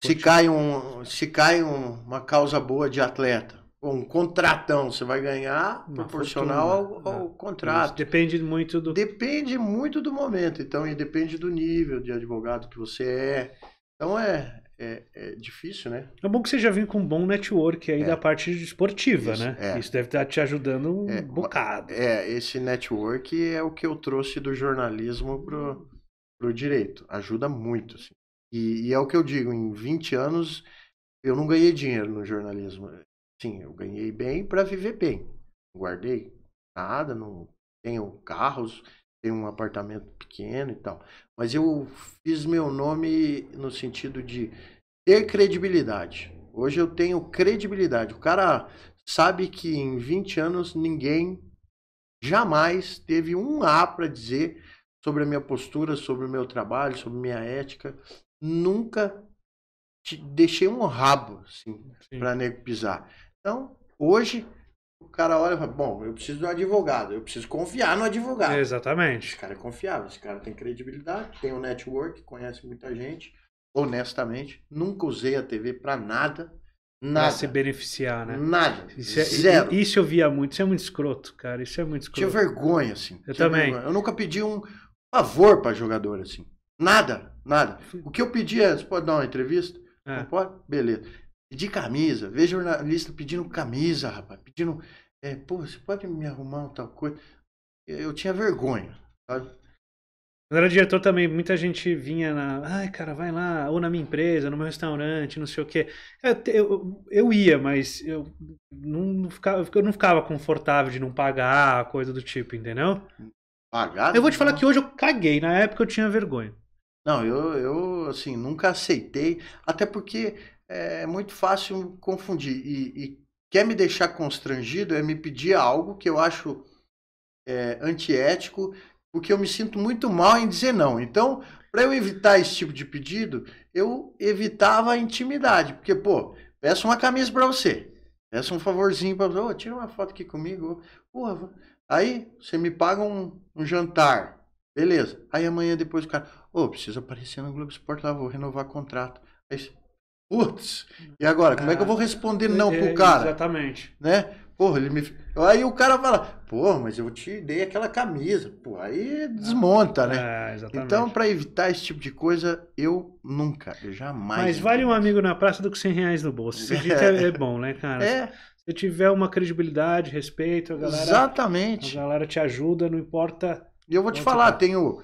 Speaker 2: se cai um, se cai um, uma causa boa de atleta, um contratão, você vai ganhar uma proporcional fortuna, ao, ao né? contrato. Isso depende muito do depende muito do momento, então e depende do nível de advogado que você é. Então é é, é, difícil, né?
Speaker 1: É bom que você já vem com um bom network aí é. da parte esportiva, Isso, né? É. Isso deve estar tá te ajudando um é, bocado.
Speaker 2: É, esse network é o que eu trouxe do jornalismo pro, pro direito. Ajuda muito. Assim. E, e, é o que eu digo, em 20 anos eu não ganhei dinheiro no jornalismo. Sim, eu ganhei bem para viver bem. Guardei nada, não tenho carros, tem um apartamento pequeno e tal. Mas eu fiz meu nome no sentido de ter credibilidade. Hoje eu tenho credibilidade. O cara sabe que em 20 anos ninguém jamais teve um A para dizer sobre a minha postura, sobre o meu trabalho, sobre minha ética. Nunca deixei um rabo assim, para nego pisar. Então, hoje o cara olha e fala, bom, eu preciso de um advogado, eu preciso confiar no advogado. Exatamente. Esse cara é confiável, esse cara tem credibilidade, tem um network, conhece muita gente. Honestamente, nunca usei a TV para nada,
Speaker 1: Nada. Pra se beneficiar, né? Nada. Isso é, Zero. Isso eu via muito. Isso é muito escroto, cara. Isso é muito
Speaker 2: escroto. Tinha vergonha, assim. Eu Tinha também. Vergonha. Eu nunca pedi um favor para jogador, assim. Nada, nada. O que eu pedi é, você pode dar uma entrevista? É. Não pode? Beleza de camisa. Ver jornalista pedindo camisa, rapaz. Pedindo, é, pô, você pode me arrumar tal coisa? Eu tinha vergonha, sabe?
Speaker 1: Quando era diretor também, muita gente vinha na. Ai, cara, vai lá, ou na minha empresa, no meu restaurante, não sei o quê. Eu, eu, eu ia, mas eu não, ficava, eu não ficava confortável de não pagar, coisa do tipo, entendeu? Pagar? Eu vou te falar que hoje eu caguei, na época eu tinha vergonha.
Speaker 2: Não, eu, eu assim, nunca aceitei, até porque é muito fácil confundir. E, e, quer me deixar constrangido é me pedir algo que eu acho é, antiético, porque eu me sinto muito mal em dizer não. Então, para eu evitar esse tipo de pedido, eu evitava a intimidade. Porque, pô, peço uma camisa para você, peço um favorzinho para você, oh, tira uma foto aqui comigo. Porra, aí você me paga um, um jantar. Beleza. Aí amanhã depois o cara, ô, oh, preciso aparecer no Globo Esporte lá, vou renovar contrato. Aí Putz, e agora? Como é que eu vou ah, responder é, não é, pro cara?
Speaker 1: Exatamente.
Speaker 2: Né? Porra, ele me. Aí o cara fala, pô, mas eu te dei aquela camisa. Pô, aí desmonta, né? É, exatamente. Então, para evitar esse tipo de coisa, eu nunca, eu jamais. Mas
Speaker 1: vale um amigo na praça do que 100 reais no bolso. Você é. é bom, né, cara? É. Se tiver uma credibilidade, respeito, a galera. Exatamente. A galera te ajuda, não importa. E eu vou te falar, tá. tenho.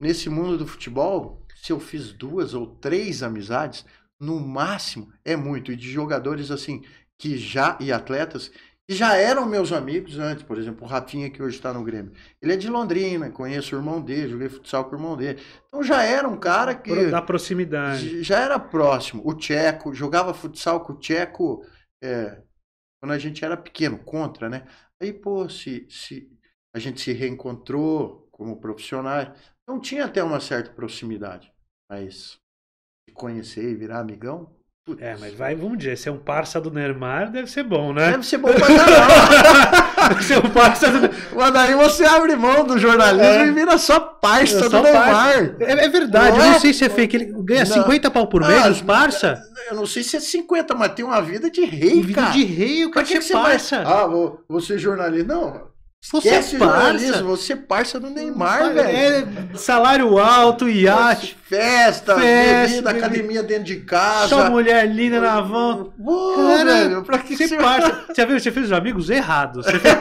Speaker 1: Nesse mundo do futebol,
Speaker 2: se eu fiz duas ou três amizades, no máximo, é muito. E de jogadores assim, que já, e atletas, que já eram meus amigos antes. Por exemplo, o Rafinha, que hoje está no Grêmio. Ele é de Londrina, conheço o irmão dele, joguei futsal com o irmão dele. Então já era um cara que. Da proximidade. Já era próximo. O Tcheco, jogava futsal com o Tcheco é, quando a gente era pequeno, contra, né? Aí, pô, se, se a gente se reencontrou como profissionais. Então tinha até uma certa proximidade
Speaker 1: a isso conhecer e virar amigão. Putz. É, mas vai, vamos dizer, ser um parça do Neymar deve ser bom, né? Deve ser bom pra ser um parça do...
Speaker 2: Mas daí você abre mão do jornalismo é. e vira só parça do só Neymar. É, é, verdade, não eu é? não sei se é fake. Ele ganha não. 50 pau por mês, ah, os parça? Eu não sei se é 50, mas tem uma vida de rei, vida cara. Vida de rei, o cara que, que, é que você parça. Vai... Ah, vou, vou ser é jornalista. Não, você é parça. Você parça do Neymar, velho.
Speaker 1: É, salário alto, iate.
Speaker 2: Festa, festa bebida, academia dentro de casa. Só mulher linda na
Speaker 1: van. Cara, velho, pra que você parça? Você, viu, você fez os amigos errados. Você fez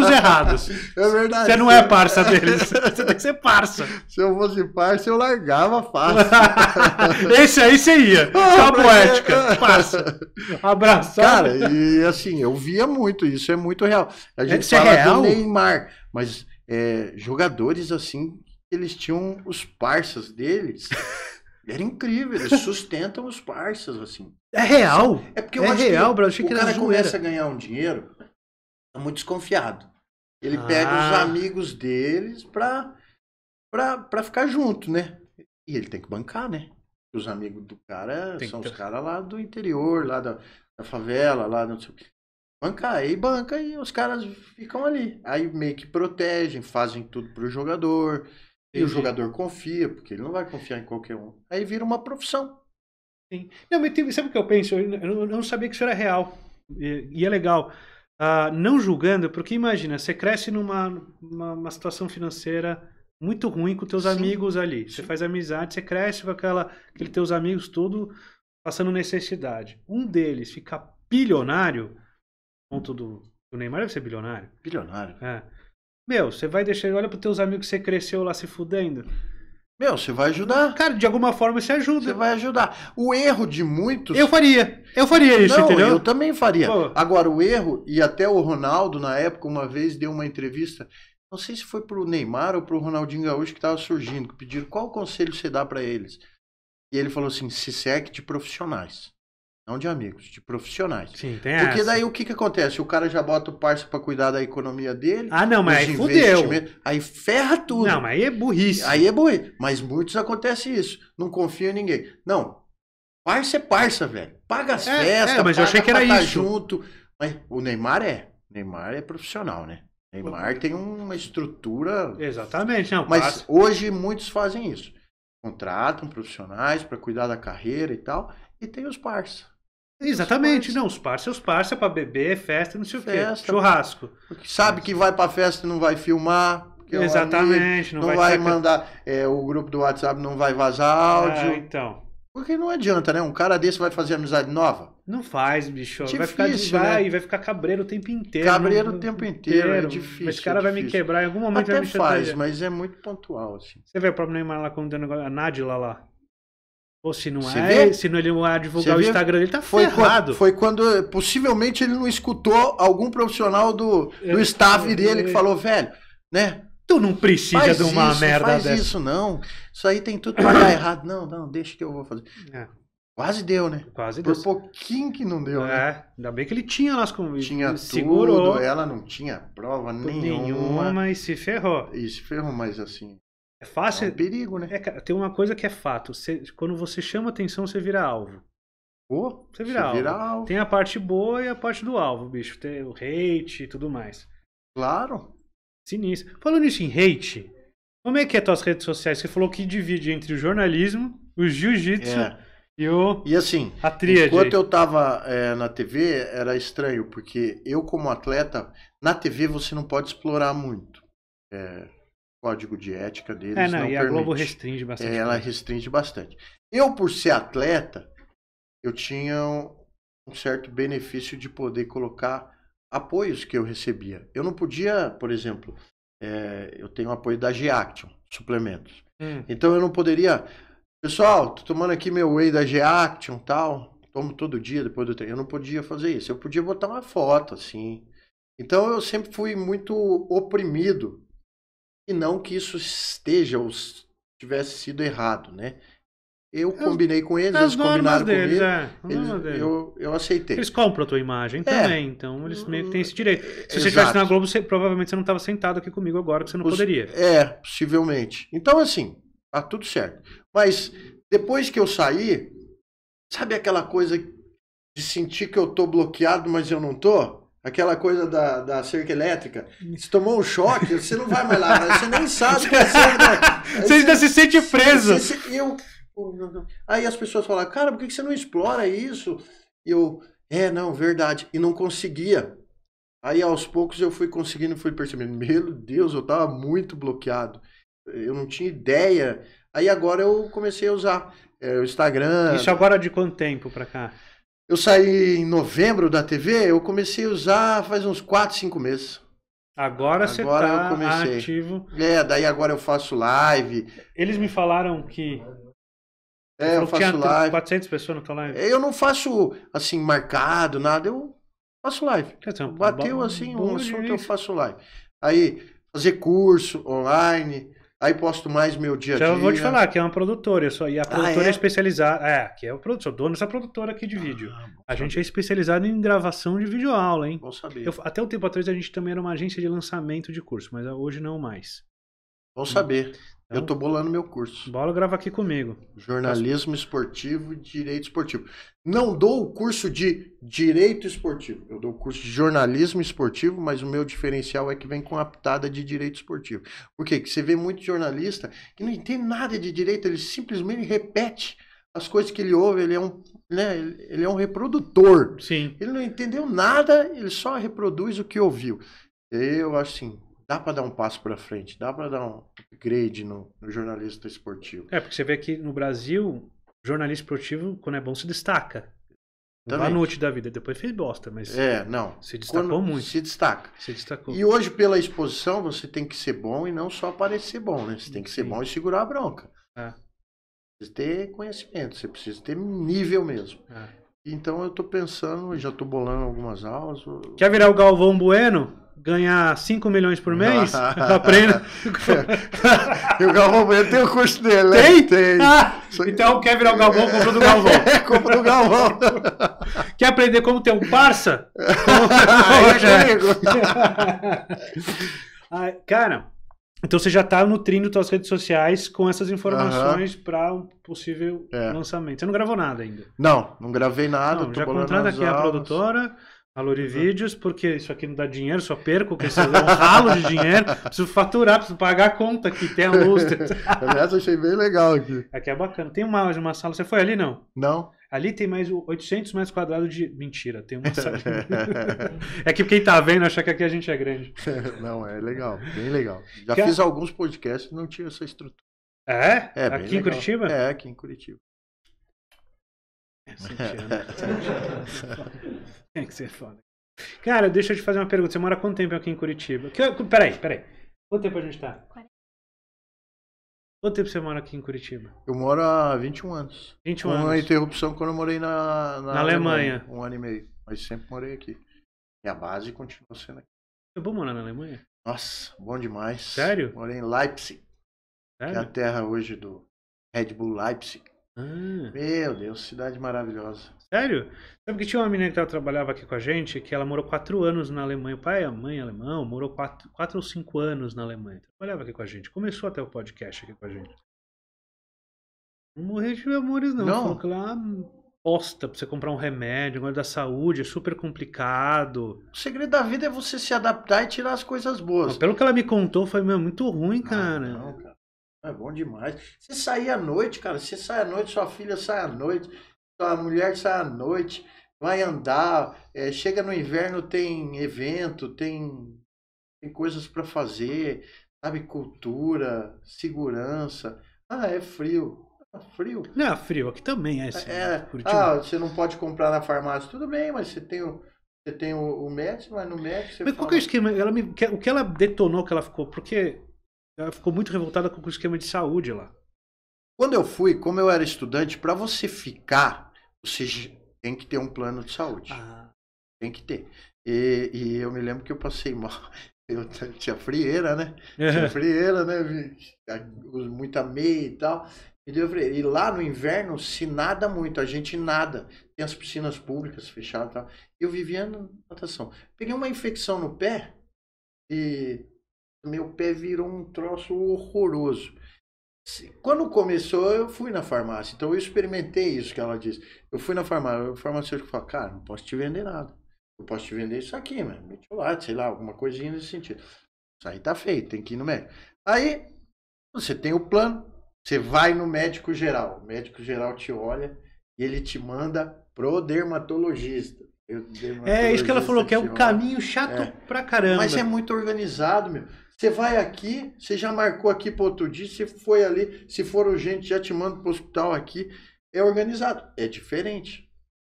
Speaker 1: os errados.
Speaker 2: É verdade. Você não é parça deles. Você tem que ser parça. Se eu fosse parça, eu largava fácil.
Speaker 1: Esse aí você ia. Só poética. Parça.
Speaker 2: Abraçar. Cara, e assim, eu via muito isso. É muito real. A é gente é, fala real? do Neymar. Neymar, mas é, jogadores assim, eles tinham os parças deles. Era incrível, eles sustentam os parças, assim. É real. É porque eu é acho real, que, bro, achei o que cara começa a ganhar um dinheiro, tá muito desconfiado. Ele ah. pega os ah. amigos deles pra, pra, pra ficar junto, né? E ele tem que bancar, né? Os amigos do cara tem são que... os caras lá do interior, lá da, da favela, lá não sei o que. Bancar, aí banca e os caras ficam ali. Aí meio que protegem, fazem tudo pro jogador. E o jogador confia, porque ele não vai confiar
Speaker 1: em qualquer um. Aí vira uma profissão. Sim. Não, mas tem, sabe o que eu penso? Eu não, sabia que isso era real. E, e é legal. Uh, não julgando, porque imagina, você cresce numa uma, situação financeira muito ruim com teus Sim. amigos ali. Você faz amizade, você cresce com aquela, aqueles teus amigos tudo passando necessidade. Um deles fica bilionário, conto do, do Neymar deve ser bilionário. Bilionário. É. Meu, você vai deixar ele, olha pros teus amigos que você cresceu lá se fudendo. Meu, você vai ajudar. Cara, de alguma forma você ajuda. Você vai ajudar. O erro de muitos. Eu faria. Eu faria isso, Não, entendeu? Eu também
Speaker 2: faria. Pô. Agora, o erro, e até o Ronaldo, na época, uma vez deu uma entrevista. Não sei se foi pro Neymar ou pro Ronaldinho Gaúcho que tava surgindo, que pediram qual conselho você dá para eles. E ele falou assim: se segue de profissionais. Não de amigos, de profissionais. Sim, tem Porque essa. daí o que que acontece? O cara já bota o parceiro pra cuidar da economia dele. Ah, não, mas aí fudeu. Aí ferra tudo. Não, mas aí é burrice. Aí é burrice. Mas muitos acontece isso. Não confia em ninguém. Não. Parça é parça, velho. Paga as é, é festas, é, mas eu achei que era tá isso. junto. Mas o Neymar é. O Neymar é profissional, né? O Neymar tem uma estrutura. Exatamente, não. Mas passa. hoje muitos fazem isso. Contratam profissionais para cuidar da carreira e tal. E tem os parceiros. Exatamente,
Speaker 1: não, os parceiros, os parça para beber, festa, não sei festa, o quê, churrasco. Sabe que vai para festa e não vai filmar, Exatamente, amigo, não, não, vai, vai mandar,
Speaker 2: é, o grupo do WhatsApp não vai vazar ah, áudio. Ah,
Speaker 1: então. Porque não
Speaker 2: adianta, né? Um cara desse vai fazer amizade nova. Não faz,
Speaker 1: bicho. Difícil, vai ficar e né? vai ficar cabreiro o tempo inteiro. Cabreiro né? o tempo inteiro, inteiro. é difícil. Mas esse cara é vai me é quebrar em algum momento. Até vai me faz, mas é muito pontual, assim. Você vê o problema lá quando a Nádia lá. lá. Ou se não Você é, vê? se não, ele não é divulgar Você o vê? Instagram, ele tá foi ferrado.
Speaker 2: foi quando, possivelmente, ele não escutou algum profissional do, do staff eu, dele eu, que falou, velho, né? Tu não precisa faz de uma isso, merda faz dessa. isso, não. Isso aí tem tudo pra dar errado. Não, não, deixa que eu vou fazer. É. Quase deu, né? Quase Por deu. Por pouquinho que não deu, né? é.
Speaker 1: né? Ainda bem que ele tinha lá as convidas. Tinha segurou. tudo, ela não
Speaker 2: tinha prova nenhuma. Nenhuma
Speaker 1: e se ferrou. E se ferrou, mas assim, é fácil. É um perigo, né? É, cara, tem uma coisa que é fato. Você, quando você chama atenção, você vira alvo. Oh, você vira, alvo. vira alvo. Tem a parte boa e a parte do alvo, bicho. Tem o hate e tudo mais. Claro. Sinistro. Falando isso em hate, como é que é tuas redes sociais? Você falou que divide entre o jornalismo, o jiu-jitsu é. e o. E assim, a enquanto eu
Speaker 2: tava é, na TV, era estranho, porque eu, como atleta, na TV você não pode explorar muito. É, código de ética deles é, não, não e permite. a Globo restringe bastante. É, ela restringe bastante. Eu, por ser atleta, eu tinha um certo benefício de poder colocar apoios que eu recebia. Eu não podia, por exemplo, é, eu tenho apoio da Geaction, suplementos. Hum. Então eu não poderia... Pessoal, tô tomando aqui meu whey da Geaction tal, tomo todo dia depois do treino. Eu não podia fazer isso. Eu podia botar uma foto, assim. Então eu sempre fui muito oprimido e não que isso esteja ou tivesse sido errado, né? Eu é combinei com eles, é eles combinaram deles, comigo. É, eles, eu,
Speaker 1: eu aceitei. Eles compram a tua imagem é. também, então eles meio que têm esse direito. Se Exato. você estivesse na Globo, você, provavelmente você não estava sentado aqui comigo agora, que você não poderia. É, possivelmente. Então, assim, tá tudo certo.
Speaker 2: Mas depois que eu saí, sabe aquela coisa de sentir que eu tô bloqueado, mas eu não tô? Aquela coisa da, da cerca elétrica. Hum. Se tomou um choque, você não vai mais lá. Você nem sabe o que é cerca. Você ainda se sente preso. Você, eu, aí as pessoas falam, cara, por que você não explora isso? E eu, é, não, verdade. E não conseguia. Aí aos poucos eu fui conseguindo, fui percebendo, meu Deus, eu tava muito bloqueado. Eu não tinha ideia. Aí agora eu comecei a usar é, o Instagram. Isso
Speaker 1: agora de quanto tempo para cá? Eu saí em
Speaker 2: novembro da TV, eu comecei a usar faz uns 4, 5 meses.
Speaker 1: Agora, agora você está ativo.
Speaker 2: É, daí agora eu faço live. Eles me falaram que é, eu faço live. 400 pessoas na tua live. Eu não faço assim marcado, nada, eu faço live. Dizer, Bateu assim um assunto, eu faço live. Aí fazer curso online, Aí posto mais meu dia a dia. Então, eu vou te falar
Speaker 1: que é uma produtora, eu sou, e a ah, produtora ah, é? é? especializada. É, que é o produtor, sou dono dessa produtora aqui de ah, vídeo. Ah, a gente saber. é especializado em gravação de videoaula, hein? Bom saber. Eu, até um tempo atrás a gente também era uma agência de lançamento de curso, mas hoje não mais.
Speaker 2: Bom saber eu tô bolando meu curso. Bola, grava aqui comigo. Jornalismo esportivo e direito esportivo. Não dou o curso de direito esportivo. Eu dou o curso de jornalismo esportivo, mas o meu diferencial é que vem com a pitada de direito esportivo. Por quê? Porque você vê muito jornalista que não entende nada de direito, ele simplesmente repete as coisas que ele ouve, ele é um, né, ele é um reprodutor. Sim. Ele não entendeu nada, ele só reproduz o que ouviu. Eu acho assim, dá para dar um passo para frente, dá para dar um upgrade no, no jornalista esportivo.
Speaker 1: É, porque você vê que no Brasil, jornalista esportivo, quando é bom, se destaca. Tá Também. Lá noite da vida, depois fez bosta, mas. É, não. Se destacou Quando muito. Se destaca. Se destacou. E hoje, pela exposição,
Speaker 2: você tem que ser bom e não só parecer bom, né? Você tem que ser Sim. bom e segurar a bronca. É. Você precisa ter conhecimento, você precisa ter nível mesmo. É. Então eu estou pensando, já estou bolando algumas aulas.
Speaker 1: Quer virar o Galvão Bueno? ganhar 5 milhões por mês, aprenda. e o Galvão Bueno tem o custo dele. Né? Tem? tem. Ah, então quer virar o Galvão, compra do Galvão. É, compra do Galvão. quer aprender como ter um parça? Como... É ah, é. Cara, então você já está nutrindo suas redes sociais com essas informações uhum. para um possível é. lançamento. Você não gravou nada ainda? Não, não gravei nada. Não, já contrata aqui aulas. a produtora, a Lori uhum. Vídeos, porque isso aqui não dá dinheiro, só perco, porque isso é um ralo de dinheiro. Preciso faturar, preciso pagar a conta aqui, tem a luz. Aliás, achei bem legal aqui. Aqui é bacana. Tem uma, uma sala, você foi ali não? Não. Ali tem mais 800 metros quadrados de. Mentira, tem uma é que quem tá vendo acha que aqui a gente é grande. Não, é legal,
Speaker 2: bem legal. Já que fiz a... alguns podcasts e não tinha essa estrutura. É? é aqui em Curitiba? É,
Speaker 1: aqui em Curitiba. É, né? Tem que ser foda. Cara, deixa eu te fazer uma pergunta. Você mora quanto tempo aqui em Curitiba? Que, peraí, peraí. Quanto tempo a gente tá? 40. Quanto tempo você mora aqui em Curitiba? Eu moro
Speaker 2: há 21 anos. 21 anos. Uma interrupção quando eu morei na, na, na Alemanha. Alemanha. Um ano e meio. Mas sempre morei aqui. E a base continua sendo aqui.
Speaker 1: É bom morar na Alemanha? Nossa, bom
Speaker 2: demais. Sério? Morei em Leipzig. Sério? Que é a terra hoje do Red Bull
Speaker 1: Leipzig. Ah. Meu Deus, cidade maravilhosa. Sério? Sabe que tinha uma menina que trabalhava aqui com a gente, que ela morou quatro anos na Alemanha. O pai e é a mãe alemão morou quatro, quatro ou cinco anos na Alemanha. Trabalhava aqui com a gente. Começou até o podcast aqui com a gente. Não morrer de amores, não. não. que lá bosta pra você comprar um remédio, um da saúde, é super complicado. O segredo da vida é você se adaptar e tirar as coisas boas. Não, pelo que ela me contou, foi meu, muito ruim, ah, cara. não, cara.
Speaker 2: É bom demais. Você sair à noite, cara. Você sai à noite, sua filha sai à noite a mulher sai à noite, vai andar, é, chega no inverno tem evento, tem, tem coisas para fazer, sabe? Cultura, segurança. Ah, é frio. Tá frio.
Speaker 1: Não, é frio, aqui também é assim.
Speaker 2: É, né? ah, você não pode comprar na farmácia, tudo bem, mas você tem o. Você tem o, o médico mas no você. Mas fala... qual que
Speaker 1: é o esquema? Ela me, o que ela detonou que ela ficou? Porque ela ficou muito revoltada com o esquema de saúde lá. Quando eu fui, como
Speaker 2: eu era estudante, para você ficar você tem que ter um plano de saúde. Tem que ter. E, e, eu me lembro que eu passei mal. Eu tinha frieira, né? Tinha frieira, né? Muita meia e tal. E, lá no inverno se nada muito, a gente nada. Tem as piscinas públicas fechadas e tal. Eu vivia na natação. Peguei uma infecção no pé e meu pé virou um troço horroroso. Quando começou, eu fui na farmácia. Então eu experimentei isso que ela disse. Eu fui na farmácia, o farmacêutico falou, cara, não posso te vender nada. Eu posso te vender isso aqui, mano. Metiolate, sei lá, alguma coisinha nesse sentido. Isso aí tá feito, tem que ir no médico. Aí, você tem o plano, você vai no médico geral. O médico geral te olha e ele te manda pro dermatologista. Eu,
Speaker 1: dermatologista é isso que ela falou, que é um caminho
Speaker 2: chato é. pra caramba. Mas é muito organizado, meu. Você vai aqui, você já marcou aqui para outro dia, se foi ali, se for urgente, já te mando para o hospital aqui. É organizado. É diferente.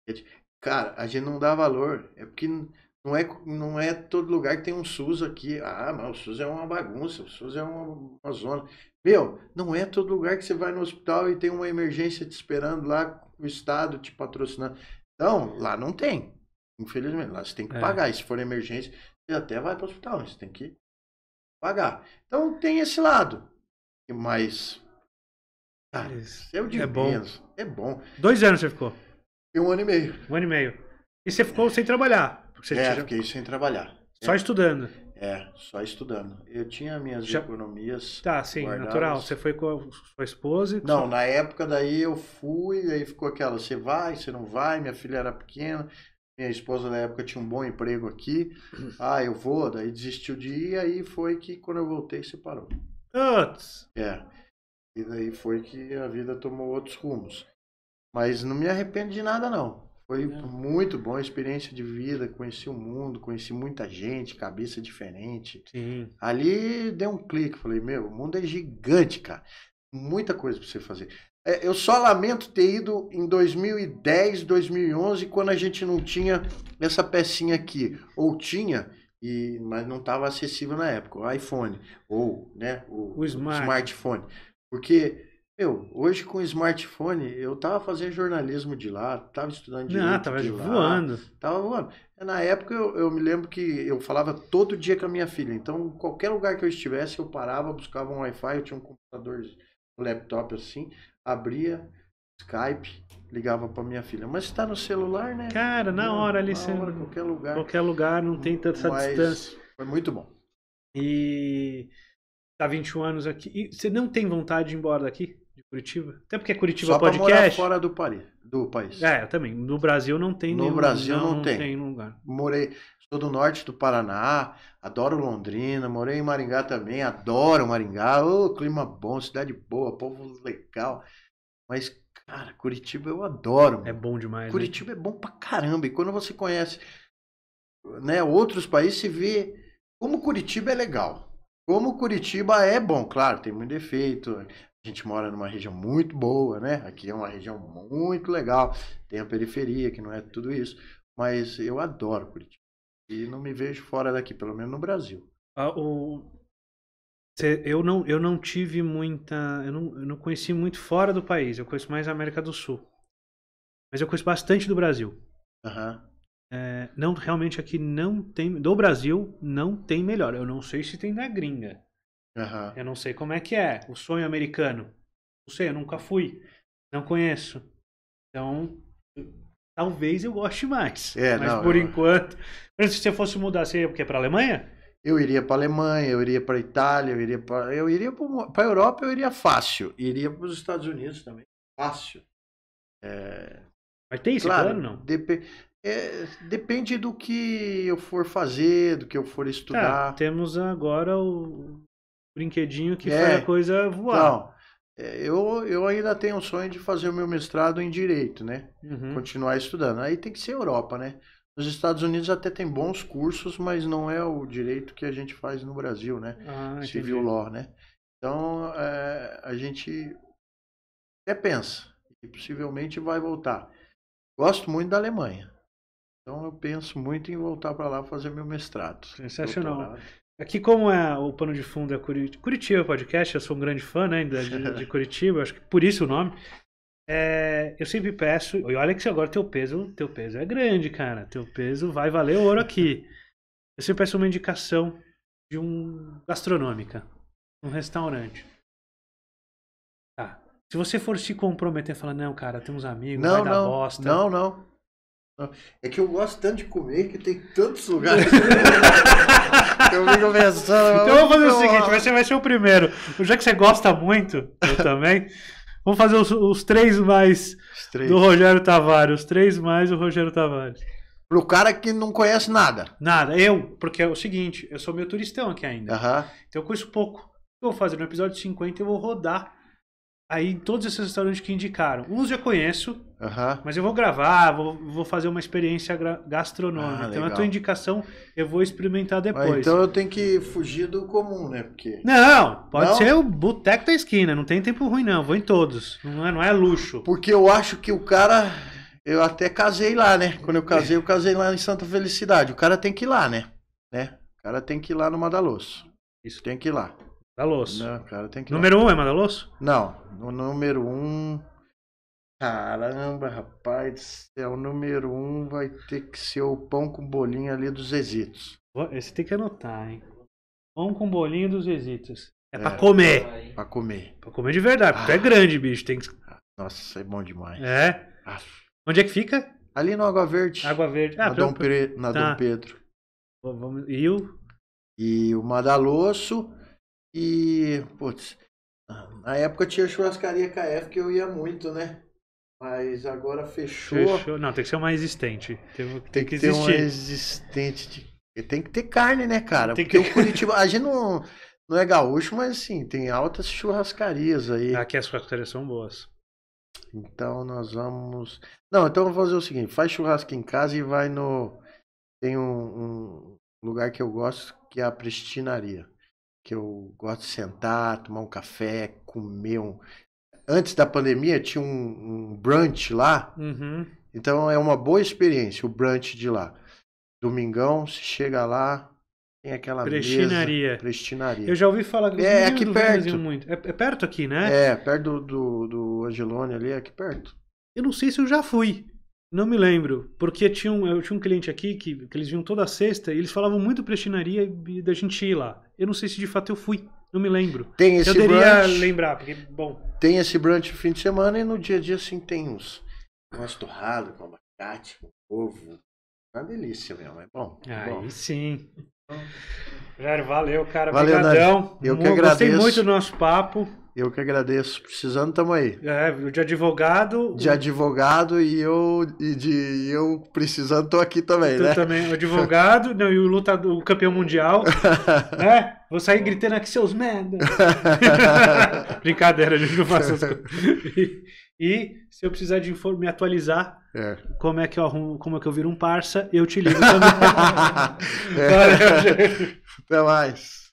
Speaker 2: É di... Cara, a gente não dá valor. É porque não é, não é todo lugar que tem um SUS aqui. Ah, mas o SUS é uma bagunça, o SUS é uma, uma zona. Meu, não é todo lugar que você vai no hospital e tem uma emergência te esperando lá, o Estado te patrocinando. Então, lá não tem. Infelizmente, lá você tem que é. pagar. E se for emergência, você até vai para o hospital, mas você tem que pagar. Então tem esse lado. Mas. Cara, eu é digo é bom. Menos, é bom.
Speaker 1: Dois anos você ficou? E um ano e meio. Um ano e meio. E você ficou sem trabalhar? Porque você é, tira... fiquei sem trabalhar. Só é. estudando?
Speaker 2: É, só estudando. Eu tinha minhas Já... economias. Tá, sim, guardadas. natural. Você
Speaker 1: foi com a sua esposa? Não, sua... na
Speaker 2: época daí eu fui, aí ficou aquela: você vai, você não vai, minha filha era pequena minha esposa na época tinha um bom emprego aqui. Uhum. Ah, eu vou, daí desistiu de ir, aí foi que quando eu voltei separou.
Speaker 1: Antes.
Speaker 2: É. E daí foi que a vida tomou outros rumos. Mas não me arrependo de nada não. Foi é. muito bom, experiência de vida, conheci o mundo, conheci muita gente, cabeça diferente. Sim. Ali deu um clique, falei, meu, o mundo é gigante, cara. Muita coisa para você fazer. É, eu só lamento ter ido em 2010, 2011, quando a gente não tinha essa pecinha aqui. Ou tinha, e, mas não estava acessível na época, o iPhone, ou né, o, o smart. smartphone. Porque eu, hoje com o smartphone, eu tava fazendo jornalismo de lá, tava estudando direito Não, ah, tava de voando. Estava tava voando. Na época, eu, eu, me lembro que eu falava todo dia com a minha filha. Então, qualquer lugar que eu estivesse, eu parava, buscava um Wi-Fi, eu tinha um computador, um laptop assim, abria Skype, ligava para minha filha. Mas está no celular, né? Cara, na não, hora ali você. Hora, qualquer lugar. Qualquer
Speaker 1: lugar, não tem tanta Mas distância. Foi muito bom. E tá 21 anos aqui. E você não tem vontade de ir embora daqui? De Curitiba? Até porque é Curitiba Só podcast. Morar fora do, Paris, do país. É, eu também. No Brasil não tem No nenhum, Brasil não, não tem. tem
Speaker 2: lugar. Morei. Sou do norte do Paraná, adoro Londrina, morei em Maringá também, adoro Maringá. Ô, oh, clima bom, cidade boa, povo legal. Mas, cara, Curitiba eu adoro. É mano. É bom demais. Né? Curitiba é bom pra caramba. E quando você conhece né, outros países, você vê como Curitiba é legal. Como Curitiba é bom, claro, tem muito defeito. A gente mora numa região muito boa, né? Aqui é uma região muito legal. Tem a periferia, que não é tudo isso. Mas eu adoro Curitiba. E não me vejo fora daqui, pelo menos no Brasil.
Speaker 1: Ah, o... Cê, eu, não, eu não tive muita. Eu não, eu não conheci muito fora do país, eu conheço mais a América do Sul. Mas eu conheço bastante do Brasil. Uhum. É, não, realmente aqui não tem. Do Brasil não tem melhor. Eu não sei se tem na gringa. Uhum. Eu não sei como é que é. O sonho americano. Não sei, eu nunca fui. Não conheço. Então, talvez eu goste mais. É, mas não, por eu... enquanto. Mas se você fosse mudar, você ia porque para a Alemanha?
Speaker 2: Eu iria para a Alemanha, eu iria para a Itália, eu iria para eu iria para a Europa, eu iria fácil, iria para os Estados Unidos também, fácil. É... Mas tem esse claro, plano não? Dep... É, depende do que eu for fazer, do que eu for tá, estudar. Tá, temos agora o brinquedinho que é. faz a coisa voar. Então, é, eu, eu ainda tenho o sonho de fazer o meu mestrado em direito, né? Uhum. Continuar estudando. Aí tem que ser Europa, né? Nos Estados Unidos até tem bons cursos, mas não é o direito que a gente faz no Brasil, né? Ah, Civil Law, né? Então é, a gente até pensa e possivelmente vai voltar. Gosto muito da Alemanha. Então eu penso
Speaker 1: muito em voltar para lá fazer meu mestrado. Sensacional. Doutorado. Aqui, como é o pano de fundo é Curitiba Podcast, eu sou um grande fã né, de, de Curitiba, acho que por isso o nome. É, eu sempre peço, e olha que agora teu peso, teu peso é grande, cara. Teu peso vai valer ouro aqui. Eu sempre peço uma indicação de um gastronômica, um restaurante. Tá. Se você for se comprometer e falar, não, cara, tem uns amigos, não, vai não, bosta. Não,
Speaker 2: não. É que eu gosto tanto de comer que tem tantos lugares. eu Então vamos fazer o seguinte:
Speaker 1: vai ser, vai ser o primeiro. Já que você gosta muito, eu também. Vamos fazer os, os três mais os três. do Rogério Tavares. Os três mais do Rogério Tavares. Pro cara que não conhece nada. Nada. Eu, porque é o seguinte: eu sou meio turistão aqui ainda. Uhum. Então eu conheço pouco. Eu vou fazer no episódio 50 eu vou rodar Aí todos esses restaurantes que indicaram. Uns já conheço, uhum. mas eu vou gravar, vou, vou fazer uma experiência gastronômica. Ah, então a tua indicação eu vou experimentar ah, depois. então
Speaker 2: eu tenho que fugir do comum, né? Porque... Não, pode não? ser o
Speaker 1: boteco da esquina, não tem tempo ruim não, vou em todos. Não é, não é
Speaker 2: luxo. Porque eu acho que o cara. Eu até casei lá, né? Quando eu casei, eu casei lá em Santa Felicidade. O cara tem que ir lá, né? né? O cara tem que ir lá no Madaloso. Isso tem que ir lá. Madaloso. Não, cara, tem que. Número um é Madaloso? Não, o número um. Caramba, rapaz do céu, o número um vai ter que ser o pão
Speaker 1: com bolinho ali dos Exitos. Esse tem que anotar, hein? Pão com bolinho dos Exitos. É, é pra é. comer.
Speaker 2: pra comer. Pra
Speaker 1: comer de verdade, porque é ah. é grande, bicho. Tem que...
Speaker 2: Nossa, é bom demais.
Speaker 1: É. Ah. Onde é que fica? Ali no Água Verde. Água Verde. Ah, na, Dom, Pre... na tá. Dom
Speaker 2: Pedro. Vamos... E o? E o Madaloso.
Speaker 1: E, putz,
Speaker 2: na época tinha a churrascaria KF que eu ia muito, né? Mas agora fechou.
Speaker 1: Fechou. Não, tem que ser uma existente. Tem, tem, tem que, que ter uma
Speaker 2: existente. De... Tem que ter carne, né, cara? Tem Porque que... o Curitiba. A gente não, não é gaúcho, mas assim, tem altas churrascarias aí. Aqui as churrascarias são boas. Então nós vamos. Não, então vamos fazer o seguinte: faz churrasco em casa e vai no. Tem um, um lugar que eu gosto que é a Prestinaria que eu gosto de sentar, tomar um café, comer um. Antes da pandemia tinha um, um brunch lá, uhum. então é uma boa experiência o brunch de lá. Domingão, se chega lá, tem aquela prestinaria. mesa. Prestinaria. Eu já ouvi falar que É aqui perto. Muito. É, é, perto aqui, né? É, perto do, do, do Angelone ali, é
Speaker 1: aqui perto. Eu não sei se eu já fui. Não me lembro, porque tinha um, eu tinha um cliente aqui que, que eles vinham toda sexta e eles falavam muito prestinaria e, da gente ir lá. Eu não sei se de fato eu fui, não me lembro. Tem esse eu deveria brunch,
Speaker 2: lembrar, porque, bom. Tem esse brunch no fim de semana e no dia a dia, assim, tem uns, umas torradas com abacate, com ovo. Uma delícia mesmo, é bom. É Aí bom.
Speaker 1: sim. Jair, valeu, cara. Valeu, Obrigadão. Eu que agradeço. Gostei muito do
Speaker 2: nosso papo. Eu que agradeço. Precisando, tamo aí. É, de advogado. De advogado e eu e de eu precisando, tô aqui também, tu né? também,
Speaker 1: o advogado, não, e o lutador, o campeão mundial, né? Vou sair gritando aqui, seus merda. Brincadeira, a gente não faz essas coisas. E, e se eu precisar de me atualizar, é. como é que eu arrumo, como é que eu viro um parça, eu te ligo também. é. Valeu, gente. Até mais.